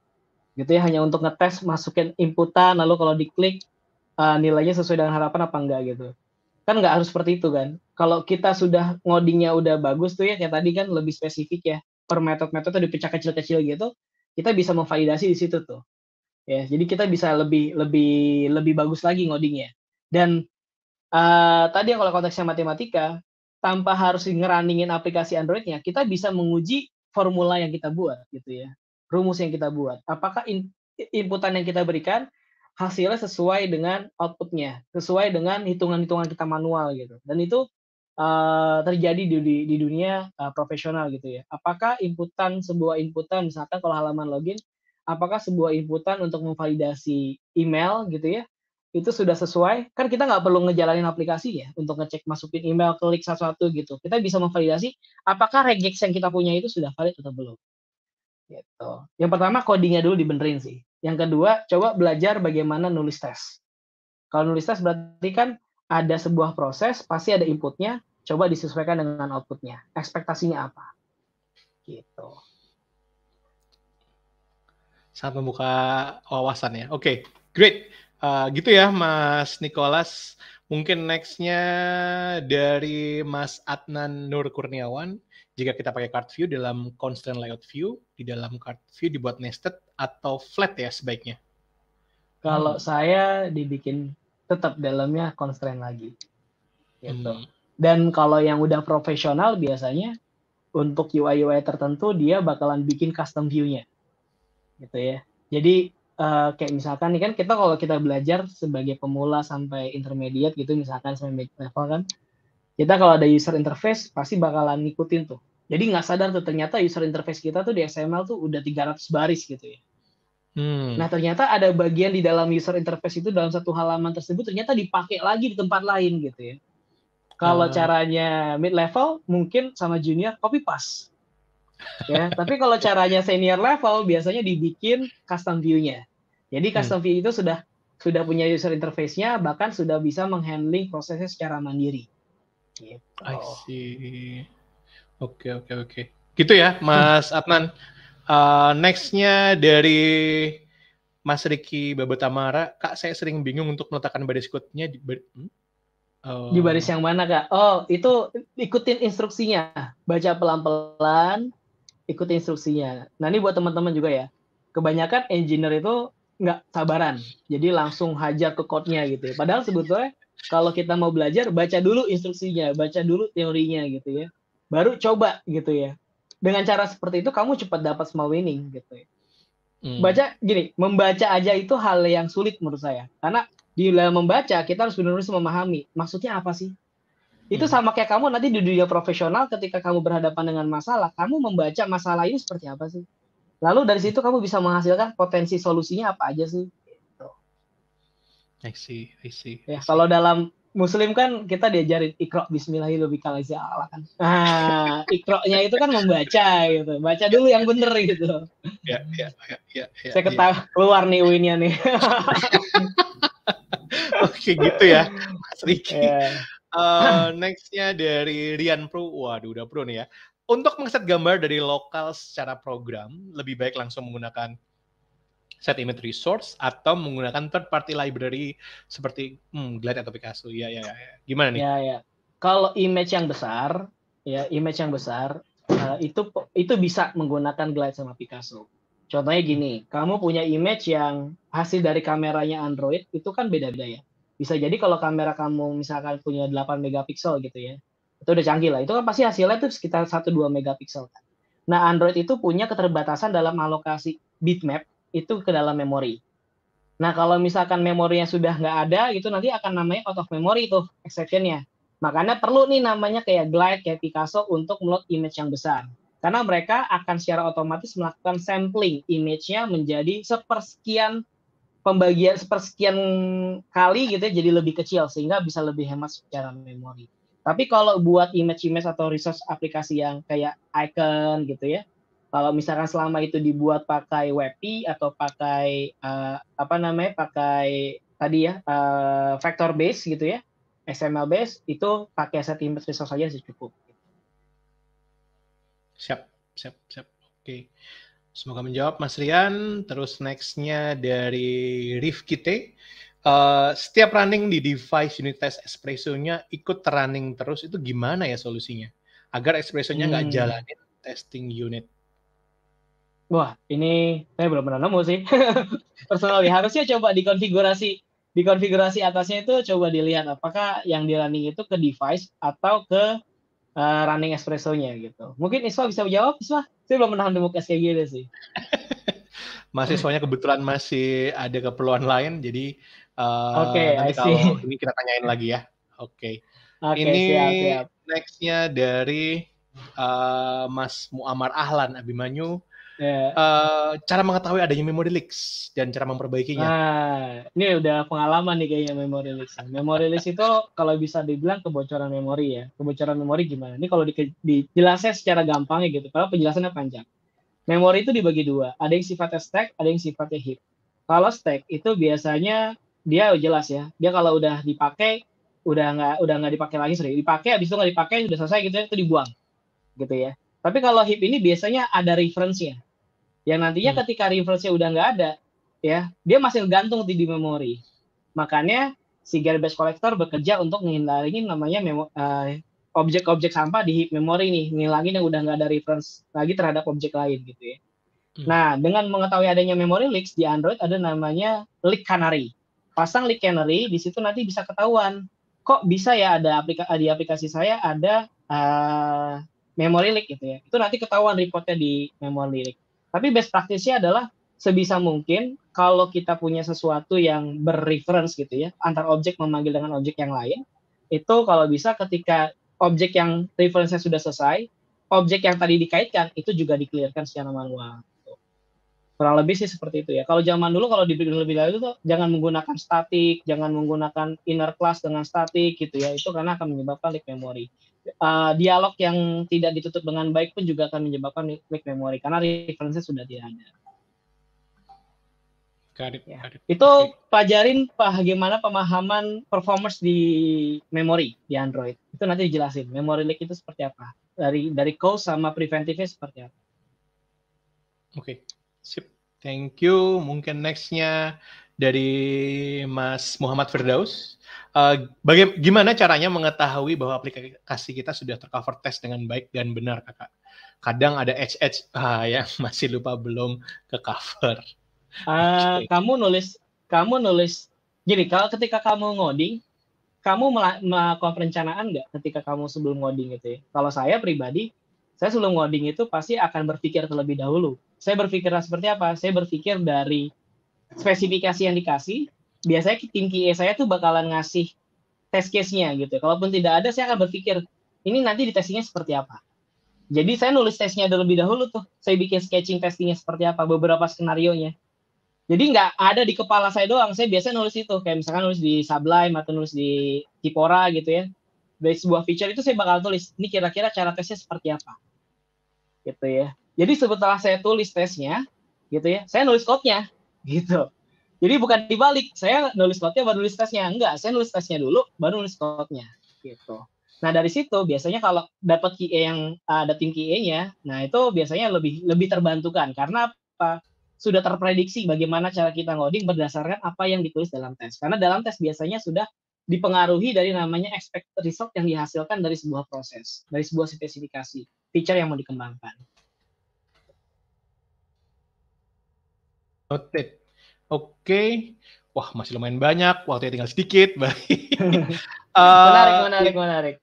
gitu ya hanya untuk ngetes masukin inputan lalu kalau diklik uh, nilainya sesuai dengan harapan apa enggak gitu kan nggak harus seperti itu kan kalau kita sudah ngodingnya udah bagus tuh ya kayak tadi kan lebih spesifik ya per metode-metode dipecah kecil-kecil gitu kita bisa memvalidasi di situ tuh ya jadi kita bisa lebih lebih lebih bagus lagi ngodingnya dan uh, tadi yang kalau konteksnya matematika tanpa harus ngeraningin aplikasi Androidnya kita bisa menguji formula yang kita buat gitu ya rumus yang kita buat. Apakah inputan yang kita berikan hasilnya sesuai dengan outputnya, sesuai dengan hitungan-hitungan kita manual gitu. Dan itu uh, terjadi di, di, di dunia uh, profesional gitu ya. Apakah inputan sebuah inputan, misalkan kalau halaman login, apakah sebuah inputan untuk memvalidasi email gitu ya, itu sudah sesuai kan kita nggak perlu ngejalanin aplikasi ya untuk ngecek masukin email klik sesuatu gitu kita bisa memvalidasi apakah regex yang kita punya itu sudah valid atau belum Gitu. Yang pertama codingnya dulu dibenerin sih. Yang kedua coba belajar bagaimana nulis tes. Kalau nulis tes berarti kan ada sebuah proses, pasti ada inputnya, coba disesuaikan dengan outputnya. Ekspektasinya apa? Gitu. Sangat membuka wawasan ya. Oke, okay. great. Uh, gitu ya Mas Nicholas. Mungkin nextnya dari Mas Adnan Nur Kurniawan jika kita pakai card view dalam constraint layout view, di dalam card view dibuat nested atau flat ya sebaiknya? Kalau hmm. saya dibikin tetap dalamnya constraint lagi. Gitu. Hmm. Dan kalau yang udah profesional biasanya untuk UI UI tertentu dia bakalan bikin custom view-nya. Gitu ya. Jadi uh, kayak misalkan nih kan kita kalau kita belajar sebagai pemula sampai intermediate gitu misalkan sampai mid level kan kita kalau ada user interface pasti bakalan ngikutin tuh jadi nggak sadar tuh ternyata user interface kita tuh di XML tuh udah 300 baris gitu ya. Hmm. Nah ternyata ada bagian di dalam user interface itu dalam satu halaman tersebut ternyata dipakai lagi di tempat lain gitu ya. Kalau hmm. caranya mid level mungkin sama junior copy paste. ya, <laughs> tapi kalau caranya senior level biasanya dibikin custom view-nya. Jadi hmm. custom hmm. view itu sudah sudah punya user interface-nya bahkan sudah bisa menghandling prosesnya secara mandiri. Gitu. I see. Oke oke oke. Gitu ya, Mas hmm. Adnan. Uh, Nextnya dari Mas Riki Babatamara, Kak saya sering bingung untuk meletakkan baris code di, bar hmm? oh. di baris yang mana Kak? Oh itu ikutin instruksinya, baca pelan-pelan, ikutin instruksinya. Nah ini buat teman-teman juga ya. Kebanyakan engineer itu nggak sabaran, jadi langsung hajar ke code-nya gitu. Ya. Padahal sebetulnya kalau kita mau belajar, baca dulu instruksinya, baca dulu teorinya gitu ya baru coba gitu ya dengan cara seperti itu kamu cepat dapat small winning gitu ya. Hmm. Baca gini, membaca aja itu hal yang sulit menurut saya. Karena di dalam membaca kita harus benar-benar memahami maksudnya apa sih. Itu hmm. sama kayak kamu nanti di dunia profesional ketika kamu berhadapan dengan masalah, kamu membaca masalah ini seperti apa sih. Lalu dari situ kamu bisa menghasilkan potensi solusinya apa aja sih. Gitu. I see, I see. I ya, see. Ya, kalau dalam Muslim kan kita diajarin ikro bismillahirrahmanirrahim kan. Nah, ikronya itu kan membaca gitu. Baca dulu yang bener gitu. Iya, iya, iya, iya. ya Saya iya. ketawa ya. keluar nih uinnya nih. <laughs> Oke gitu ya, Mas Riki. Yeah. Iya. Uh, nextnya dari Rian Pro, waduh udah pro nih ya. Untuk mengset gambar dari lokal secara program, lebih baik langsung menggunakan set image resource atau menggunakan third party library seperti hmm, Glide atau Picasso. Ya, ya, ya. Gimana nih? Ya, ya. Kalau image yang besar, ya image yang besar uh, itu itu bisa menggunakan Glide sama Picasso. Contohnya gini, kamu punya image yang hasil dari kameranya Android itu kan beda-beda ya. Bisa jadi kalau kamera kamu misalkan punya 8 megapiksel gitu ya. Itu udah canggih lah. Itu kan pasti hasilnya itu sekitar 1 2 megapiksel kan. Nah, Android itu punya keterbatasan dalam alokasi bitmap itu ke dalam memori. Nah, kalau misalkan memori yang sudah nggak ada, itu nanti akan namanya out of memory tuh exceptionnya. Makanya perlu nih namanya kayak Glide, kayak Picasso untuk meload image yang besar. Karena mereka akan secara otomatis melakukan sampling image-nya menjadi sepersekian pembagian sepersekian kali gitu ya, jadi lebih kecil sehingga bisa lebih hemat secara memori. Tapi kalau buat image-image atau resource aplikasi yang kayak icon gitu ya, kalau misalkan selama itu dibuat pakai WebP atau pakai uh, apa namanya pakai tadi ya uh, vector base gitu ya XML base itu pakai set image resource saja sih cukup. Siap, siap, siap. Oke. Okay. Semoga menjawab Mas Rian. Terus nextnya dari Rifkite. Uh, setiap running di device unit test espresso-nya ikut running terus itu gimana ya solusinya? Agar espresso-nya nggak hmm. jalanin testing unit Wah, ini saya belum pernah nemu sih. <laughs> Personally harusnya coba dikonfigurasi dikonfigurasi atasnya itu coba dilihat apakah yang di running itu ke device atau ke uh, running espresso-nya gitu. Mungkin Iswa bisa menjawab Iswa. Saya belum pernah nemu case kayak gitu sih. <laughs> Mahasiswanya kebetulan masih ada keperluan lain, jadi uh, eh, okay, nanti kalau ini kita tanyain lagi ya. Oke. Okay. Okay, ini siap, siap. next-nya dari uh, Mas Muammar Ahlan Abimanyu yeah. Iya. uh, cara mengetahui adanya memory leaks dan cara memperbaikinya. Nah, ini udah pengalaman nih kayaknya memory leaks. Memory leaks itu kalau bisa dibilang kebocoran memori ya. Kebocoran memori gimana? Ini kalau di, dijelasnya secara gampang ya gitu. Kalau penjelasannya panjang. Memori itu dibagi dua. Ada yang sifatnya stack, ada yang sifatnya heap. Kalau stack itu biasanya dia jelas ya. Dia kalau udah dipakai udah nggak udah nggak dipakai lagi sering dipakai habis itu nggak dipakai udah selesai gitu ya, itu dibuang gitu ya tapi kalau heap ini biasanya ada referensinya yang nantinya hmm. ketika reference-nya udah nggak ada, ya dia masih gantung di, di memori. Makanya si garbage collector bekerja untuk menghindari namanya memo, uh, objek-objek sampah di heap memory nih, ngilangin yang udah nggak ada reference lagi terhadap objek lain gitu ya. Hmm. Nah, dengan mengetahui adanya memory leaks di Android ada namanya leak canary. Pasang leak canary di situ nanti bisa ketahuan. Kok bisa ya ada aplika di aplikasi saya ada uh, eh, memory leak gitu ya. Itu nanti ketahuan reportnya di memory leak. Tapi best practice-nya adalah sebisa mungkin kalau kita punya sesuatu yang berreference gitu ya, antar objek memanggil dengan objek yang lain, itu kalau bisa ketika objek yang reference-nya sudah selesai, objek yang tadi dikaitkan itu juga dikelirkan secara manual kurang lebih sih seperti itu ya. Kalau zaman dulu kalau dibikin lebih dari itu tuh jangan menggunakan statik, jangan menggunakan inner class dengan statik gitu ya. Itu karena akan menyebabkan leak memory. Uh, dialog yang tidak ditutup dengan baik pun juga akan menyebabkan leak memory karena referensi sudah tidak ada. Ya. Itu ya. Itu pelajarin bagaimana pemahaman performance di memory di Android. Itu nanti dijelasin memory leak itu seperti apa. Dari dari cause sama preventifnya seperti apa. Oke. Okay. Sip, thank you. Mungkin nextnya dari Mas Muhammad Firdaus. Uh, eh, bagaimana caranya mengetahui bahwa aplikasi kita sudah tercover test dengan baik dan benar, kakak? Kadang ada edge-edge uh, ah, yang <laughs> masih lupa belum ke cover. Uh, Kamu nulis, kamu nulis. Jadi kalau ketika kamu ngoding, kamu melakukan perencanaan nggak ketika kamu sebelum ngoding itu ya? Kalau saya pribadi, saya sebelum ngoding itu pasti akan berpikir terlebih dahulu saya berpikir seperti apa? Saya berpikir dari spesifikasi yang dikasih, biasanya tim QA saya tuh bakalan ngasih test case-nya gitu. Kalaupun tidak ada, saya akan berpikir, ini nanti di testingnya seperti apa? Jadi saya nulis tesnya lebih dahulu tuh. Saya bikin sketching testingnya seperti apa, beberapa skenario-nya. Jadi nggak ada di kepala saya doang. Saya biasanya nulis itu. Kayak misalkan nulis di Sublime atau nulis di Kipora gitu ya. Dari sebuah feature itu saya bakal tulis, ini kira-kira cara tesnya seperti apa. Gitu ya. Jadi setelah saya tulis tesnya, gitu ya, saya nulis code nya, gitu. Jadi bukan dibalik, saya nulis code nya baru nulis tesnya. Enggak, saya nulis tesnya dulu, baru nulis code nya, gitu. Nah dari situ biasanya kalau dapat QA yang eh, ada tim QA-nya, nah itu biasanya lebih lebih terbantukan karena apa? Sudah terprediksi bagaimana cara kita ngoding berdasarkan apa yang ditulis dalam tes. Karena dalam tes biasanya sudah dipengaruhi dari namanya expected result yang dihasilkan dari sebuah proses, dari sebuah spesifikasi, feature yang mau dikembangkan. Noted. Oke. Okay. Wah, masih lumayan banyak. Waktunya tinggal sedikit. <laughs> Baik. uh, menarik, eh, menarik, menarik.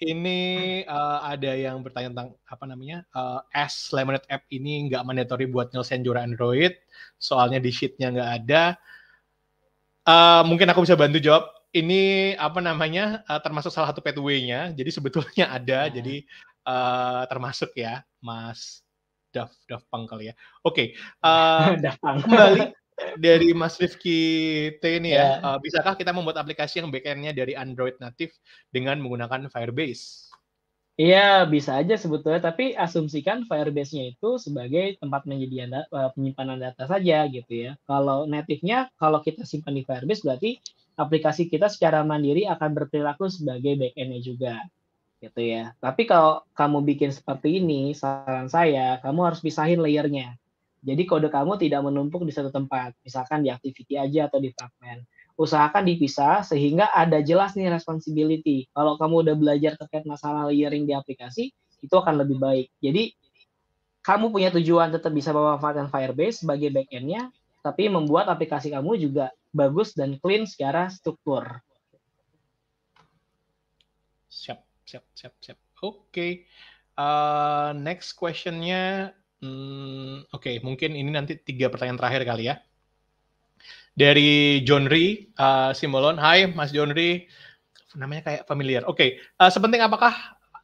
Ini uh, ada yang bertanya tentang apa namanya uh, eh, S Lemonade app ini nggak mandatory buat nyelesain juara Android, soalnya di sheetnya nggak ada. Uh, mungkin aku bisa bantu jawab. Ini apa namanya uh, termasuk salah satu pathway-nya. Jadi sebetulnya ada. Hmm. Jadi uh, termasuk ya, Mas Daft Daft Punk kali ya. Oke, okay, iya, uh, eh, <laughs> kembali dari Mas Rifki T ini yeah. ya. Uh, bisakah kita membuat aplikasi yang backend-nya dari Android natif dengan menggunakan Firebase? Iya, bisa aja sebetulnya, tapi asumsikan Firebase-nya itu sebagai tempat menyediakan da eh, penyimpanan data saja gitu ya. Kalau native-nya, kalau kita simpan di Firebase berarti aplikasi kita secara mandiri akan berperilaku sebagai backend-nya juga gitu ya. Tapi kalau kamu bikin seperti ini, saran saya, kamu harus pisahin layernya. Jadi kode kamu tidak menumpuk di satu tempat, misalkan di activity aja atau di fragment. Usahakan dipisah sehingga ada jelas nih responsibility. Kalau kamu udah belajar terkait masalah layering di aplikasi, itu akan lebih baik. Jadi kamu punya tujuan tetap bisa memanfaatkan Firebase sebagai backend-nya, tapi membuat aplikasi kamu juga bagus dan clean secara struktur. Siap siap, siap, siap. Oke. Okay. Uh, next questionnya, hmm, oke, okay, mungkin ini nanti tiga pertanyaan terakhir kali ya. Dari John Ri, uh, Simbolon. Hai, Mas John Ri. Namanya kayak familiar. Oke, okay. uh, sepenting apakah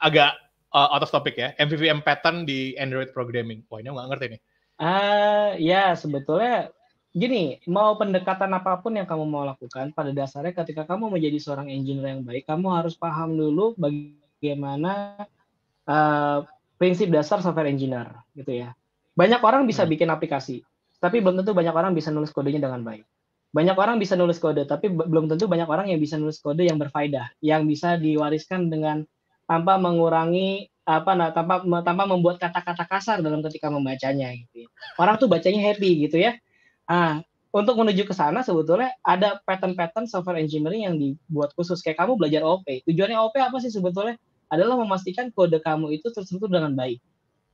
agak uh, out of topic ya, MVVM pattern di Android programming? Wah, ini nggak ngerti nih. Ah, uh, ya sebetulnya gini, mau pendekatan apapun yang kamu mau lakukan, pada dasarnya ketika kamu menjadi seorang engineer yang baik, kamu harus paham dulu bagaimana uh, prinsip dasar software engineer, gitu ya. Banyak orang bisa hmm. bikin aplikasi, tapi belum tentu banyak orang bisa nulis kodenya dengan baik. Banyak orang bisa nulis kode, tapi belum tentu banyak orang yang bisa nulis kode yang berfaedah, yang bisa diwariskan dengan tanpa mengurangi apa nah, tanpa tanpa membuat kata-kata kasar dalam ketika membacanya gitu. Ya. Orang tuh bacanya happy gitu ya Nah, untuk menuju ke sana sebetulnya ada pattern-pattern software engineering yang dibuat khusus. Kayak kamu belajar OP. Tujuannya OP apa sih sebetulnya? Adalah memastikan kode kamu itu tersentuh dengan baik.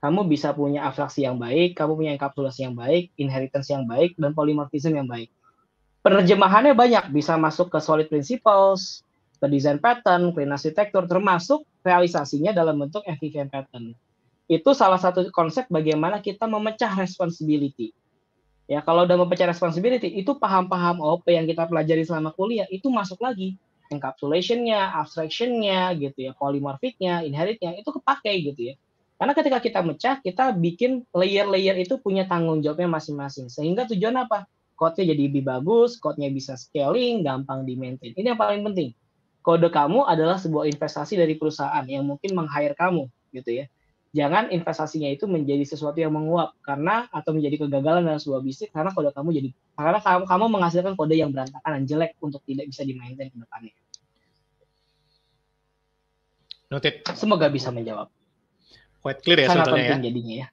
Kamu bisa punya abstraksi yang baik, kamu punya encapsulasi yang baik, inheritance yang baik, dan polymorphism yang baik. Penerjemahannya banyak, bisa masuk ke solid principles, ke design pattern, clean architecture, termasuk realisasinya dalam bentuk efficient pattern. Itu salah satu konsep bagaimana kita memecah responsibility Ya, kalau udah mempercaya responsibility, itu paham-paham OP yang kita pelajari selama kuliah itu masuk lagi. encapsulationnya, abstractionnya, gitu ya, polymorphic-nya, itu kepake gitu ya. Karena ketika kita mecah, kita bikin layer-layer itu punya tanggung jawabnya masing-masing. Sehingga tujuan apa? Code-nya jadi lebih bagus, code-nya bisa scaling, gampang di-maintain. Ini yang paling penting. Kode kamu adalah sebuah investasi dari perusahaan yang mungkin meng-hire kamu, gitu ya jangan investasinya itu menjadi sesuatu yang menguap karena atau menjadi kegagalan dalam sebuah bisnis karena kode kamu jadi karena kamu, kamu menghasilkan kode yang berantakan dan jelek untuk tidak bisa dimainkan ke depannya. Noted. Semoga bisa menjawab. Quite clear ya Sangat penting ya. jadinya ya.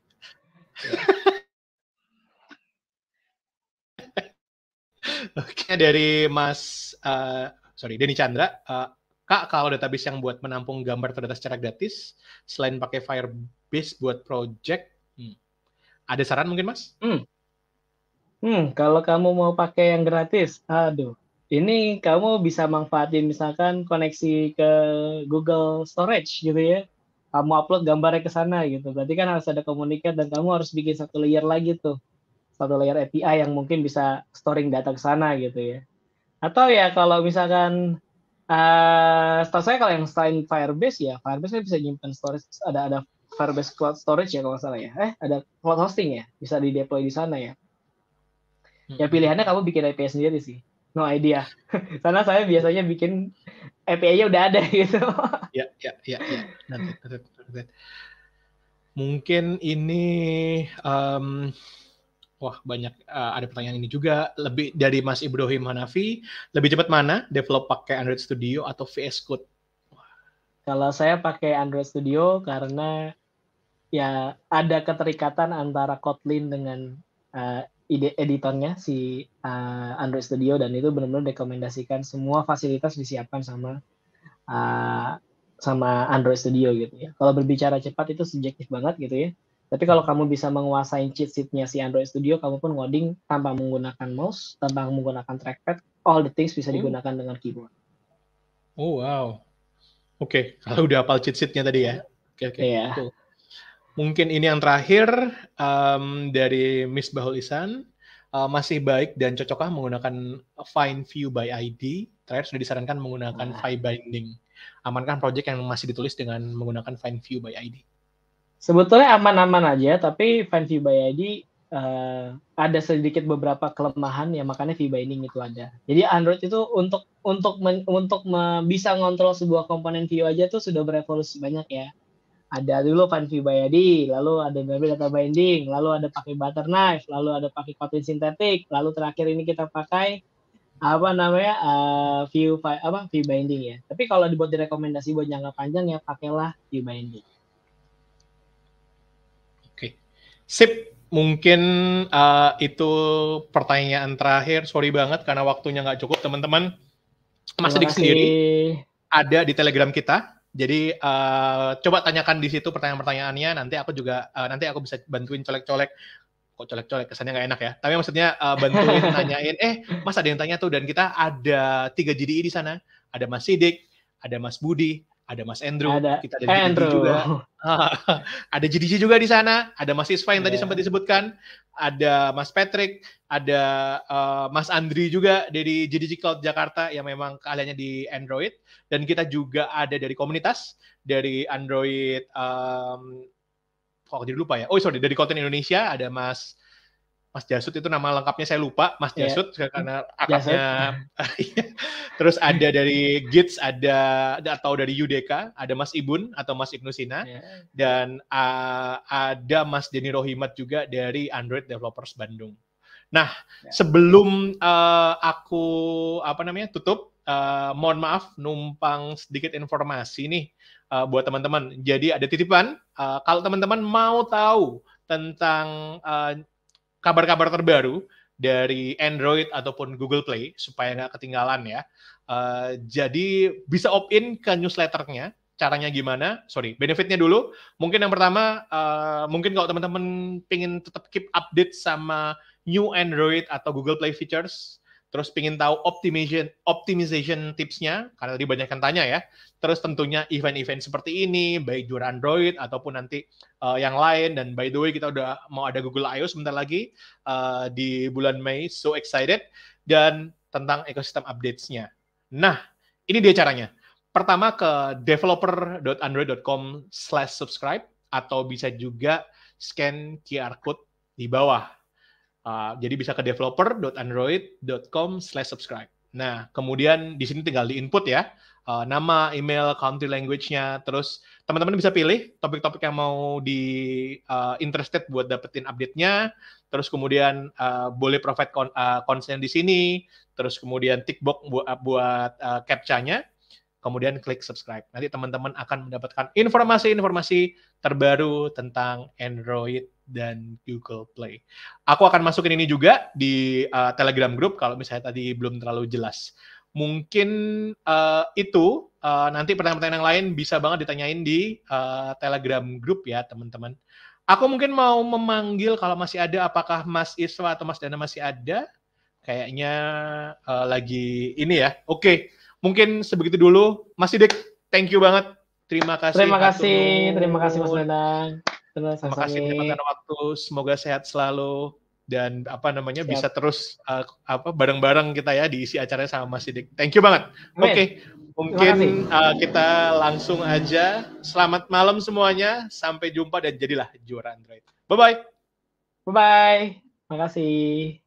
<laughs> Oke, dari Mas uh, sorry, Denny Chandra, uh, Kak, kalau database yang buat menampung gambar terdata secara gratis, selain pakai Firebase buat project, hmm. ada saran mungkin, Mas? Hmm. Hmm, kalau kamu mau pakai yang gratis, aduh, ini kamu bisa manfaatin misalkan koneksi ke Google Storage gitu ya. Kamu upload gambarnya ke sana gitu. Berarti kan harus ada komunikasi dan kamu harus bikin satu layer lagi tuh. Satu layer API yang mungkin bisa storing data ke sana gitu ya. Atau ya kalau misalkan Uh, setahu saya kalau yang selain Firebase ya, Firebase kan bisa nyimpan storage, ada ada Firebase Cloud Storage ya kalau salah ya. Eh, ada cloud hosting ya, bisa di deploy di sana ya. Ya hmm. pilihannya kamu bikin API sendiri sih. No idea. <laughs> Karena saya biasanya bikin API-nya udah ada <laughs> gitu. ya, ya, ya, ya. Nanti, nanti, nanti. Mungkin ini um, wah banyak uh, ada pertanyaan ini juga lebih dari Mas Ibrahim Hanafi lebih cepat mana develop pakai Android Studio atau VS Code? Kalau saya pakai Android Studio karena ya ada keterikatan antara Kotlin dengan uh, ide editornya si uh, Android Studio dan itu benar-benar rekomendasikan semua fasilitas disiapkan sama uh, sama Android Studio gitu ya. Kalau berbicara cepat itu subjektif banget gitu ya tapi kalau kamu bisa menguasai cheat sheet-nya si Android Studio, kamu pun ngoding tanpa menggunakan mouse, tanpa menggunakan trackpad, all the things bisa hmm. digunakan hmm. dengan keyboard. Oh wow. Oke, okay. <laughs> kalau udah hafal cheat sheet-nya tadi ya. Oke, oke. Iya. Okay. Mungkin ini yang terakhir um, dari Miss Bahul Isan. Uh, masih baik dan cocokkah menggunakan Find View by ID? Terakhir sudah disarankan menggunakan nah. File Binding. Amankan project yang masih ditulis dengan menggunakan Find View by ID? sebetulnya aman-aman aja tapi fan FIBA ID uh, eh, ada sedikit beberapa kelemahan ya makanya FIBA ini itu ada. Jadi Android itu untuk untuk men, untuk me, bisa ngontrol sebuah komponen view aja tuh sudah berevolusi banyak ya. Ada dulu fan FIBA ID lalu ada Gabriel Data Binding, lalu ada pakai Butter Knife, lalu ada pakai Kotlin sintetik, lalu terakhir ini kita pakai apa namanya uh, eh, view apa view binding ya. Tapi kalau dibuat direkomendasi buat jangka panjang ya pakailah view binding. Sip, mungkin uh, itu pertanyaan terakhir. Sorry banget karena waktunya nggak cukup, teman-teman. Mas Sidik Dik sendiri ada di Telegram kita. Jadi uh, coba tanyakan di situ pertanyaan-pertanyaannya. Nanti aku juga uh, nanti aku bisa bantuin colek-colek. Kok colek-colek kesannya nggak enak ya. Tapi maksudnya uh, bantuin <laughs> nanyain. Eh, Mas ada yang tanya tuh dan kita ada tiga JDI di sana. Ada Mas Sidik, ada Mas Budi, ada Mas Andrew, ada. kita ada Andrew. juga. <laughs> ada JDJ juga di sana, ada Mas Isfa yang yeah. tadi iya. sempat disebutkan, ada Mas Patrick, ada uh, Mas Andri juga dari JDJ Cloud Jakarta yang memang keahliannya di Android dan kita juga ada dari komunitas dari Android um, oh, kok jadi lupa ya. Oh sorry, dari konten Indonesia ada Mas Mas Jasut itu nama lengkapnya saya lupa Mas iya. Jasut yeah. karena hmm, akarnya <laughs> terus ada dari Gits ada atau dari UDK ada Mas Ibun atau Mas Ibnu Sina yeah. dan uh, ada Mas Denny Rohimat juga dari Android Developers Bandung. Nah yeah. sebelum uh, aku apa namanya tutup uh, mohon maaf numpang sedikit informasi nih uh, buat teman-teman. Jadi ada titipan uh, kalau teman-teman mau tahu tentang uh, kabar-kabar terbaru dari Android ataupun Google Play supaya nggak ketinggalan ya. Uh, jadi bisa opt-in ke newsletternya. Caranya gimana? Sorry, benefitnya dulu. Mungkin yang pertama, uh, mungkin kalau teman-teman pengen tetap keep update sama new Android atau Google Play features, Terus pingin tahu optimization optimization tipsnya karena tadi banyak yang tanya ya. Terus tentunya event-event seperti ini baik juara Android ataupun nanti uh, yang lain dan by the way kita udah mau ada Google I.O. sebentar lagi uh, di bulan Mei. So excited dan tentang ekosistem updates-nya. Nah, ini dia caranya. Pertama ke developer.android.com slash subscribe atau bisa juga scan QR code di bawah Ah, jadi bisa ke developer.android.com slash subscribe. Nah, kemudian di sini tinggal di input ya, uh, nama, email, country language-nya, terus teman-teman bisa pilih topik-topik yang mau di uh, interested buat dapetin update-nya, terus kemudian uh, boleh provide kon uh, konsen di sini, terus kemudian tick box buat, buat uh, captcha-nya, kemudian klik subscribe. Nanti teman-teman akan mendapatkan informasi-informasi terbaru tentang Android dan Google Play. Aku akan masukin ini juga di uh, Telegram group kalau misalnya tadi belum terlalu jelas. Mungkin uh, itu uh, nanti pertanyaan-pertanyaan yang lain bisa banget ditanyain di uh, Telegram group ya teman-teman. Aku mungkin mau memanggil kalau masih ada apakah Mas Iswa atau Mas Dana masih ada? Kayaknya uh, lagi ini ya. Oke, okay. mungkin sebegitu dulu. Mas Sidik, thank you banget. Terima kasih. Terima kasih, atur. terima kasih Mas Dana. Terima kasih kesempatan waktu. Semoga sehat selalu dan apa namanya Siap. bisa terus uh, apa bareng-bareng kita ya diisi acaranya sama Mas Sidik. Thank you banget. Oke, okay. mungkin uh, kita langsung aja. Selamat malam semuanya. Sampai jumpa dan jadilah juara Android. Bye bye. Bye bye. Terima kasih.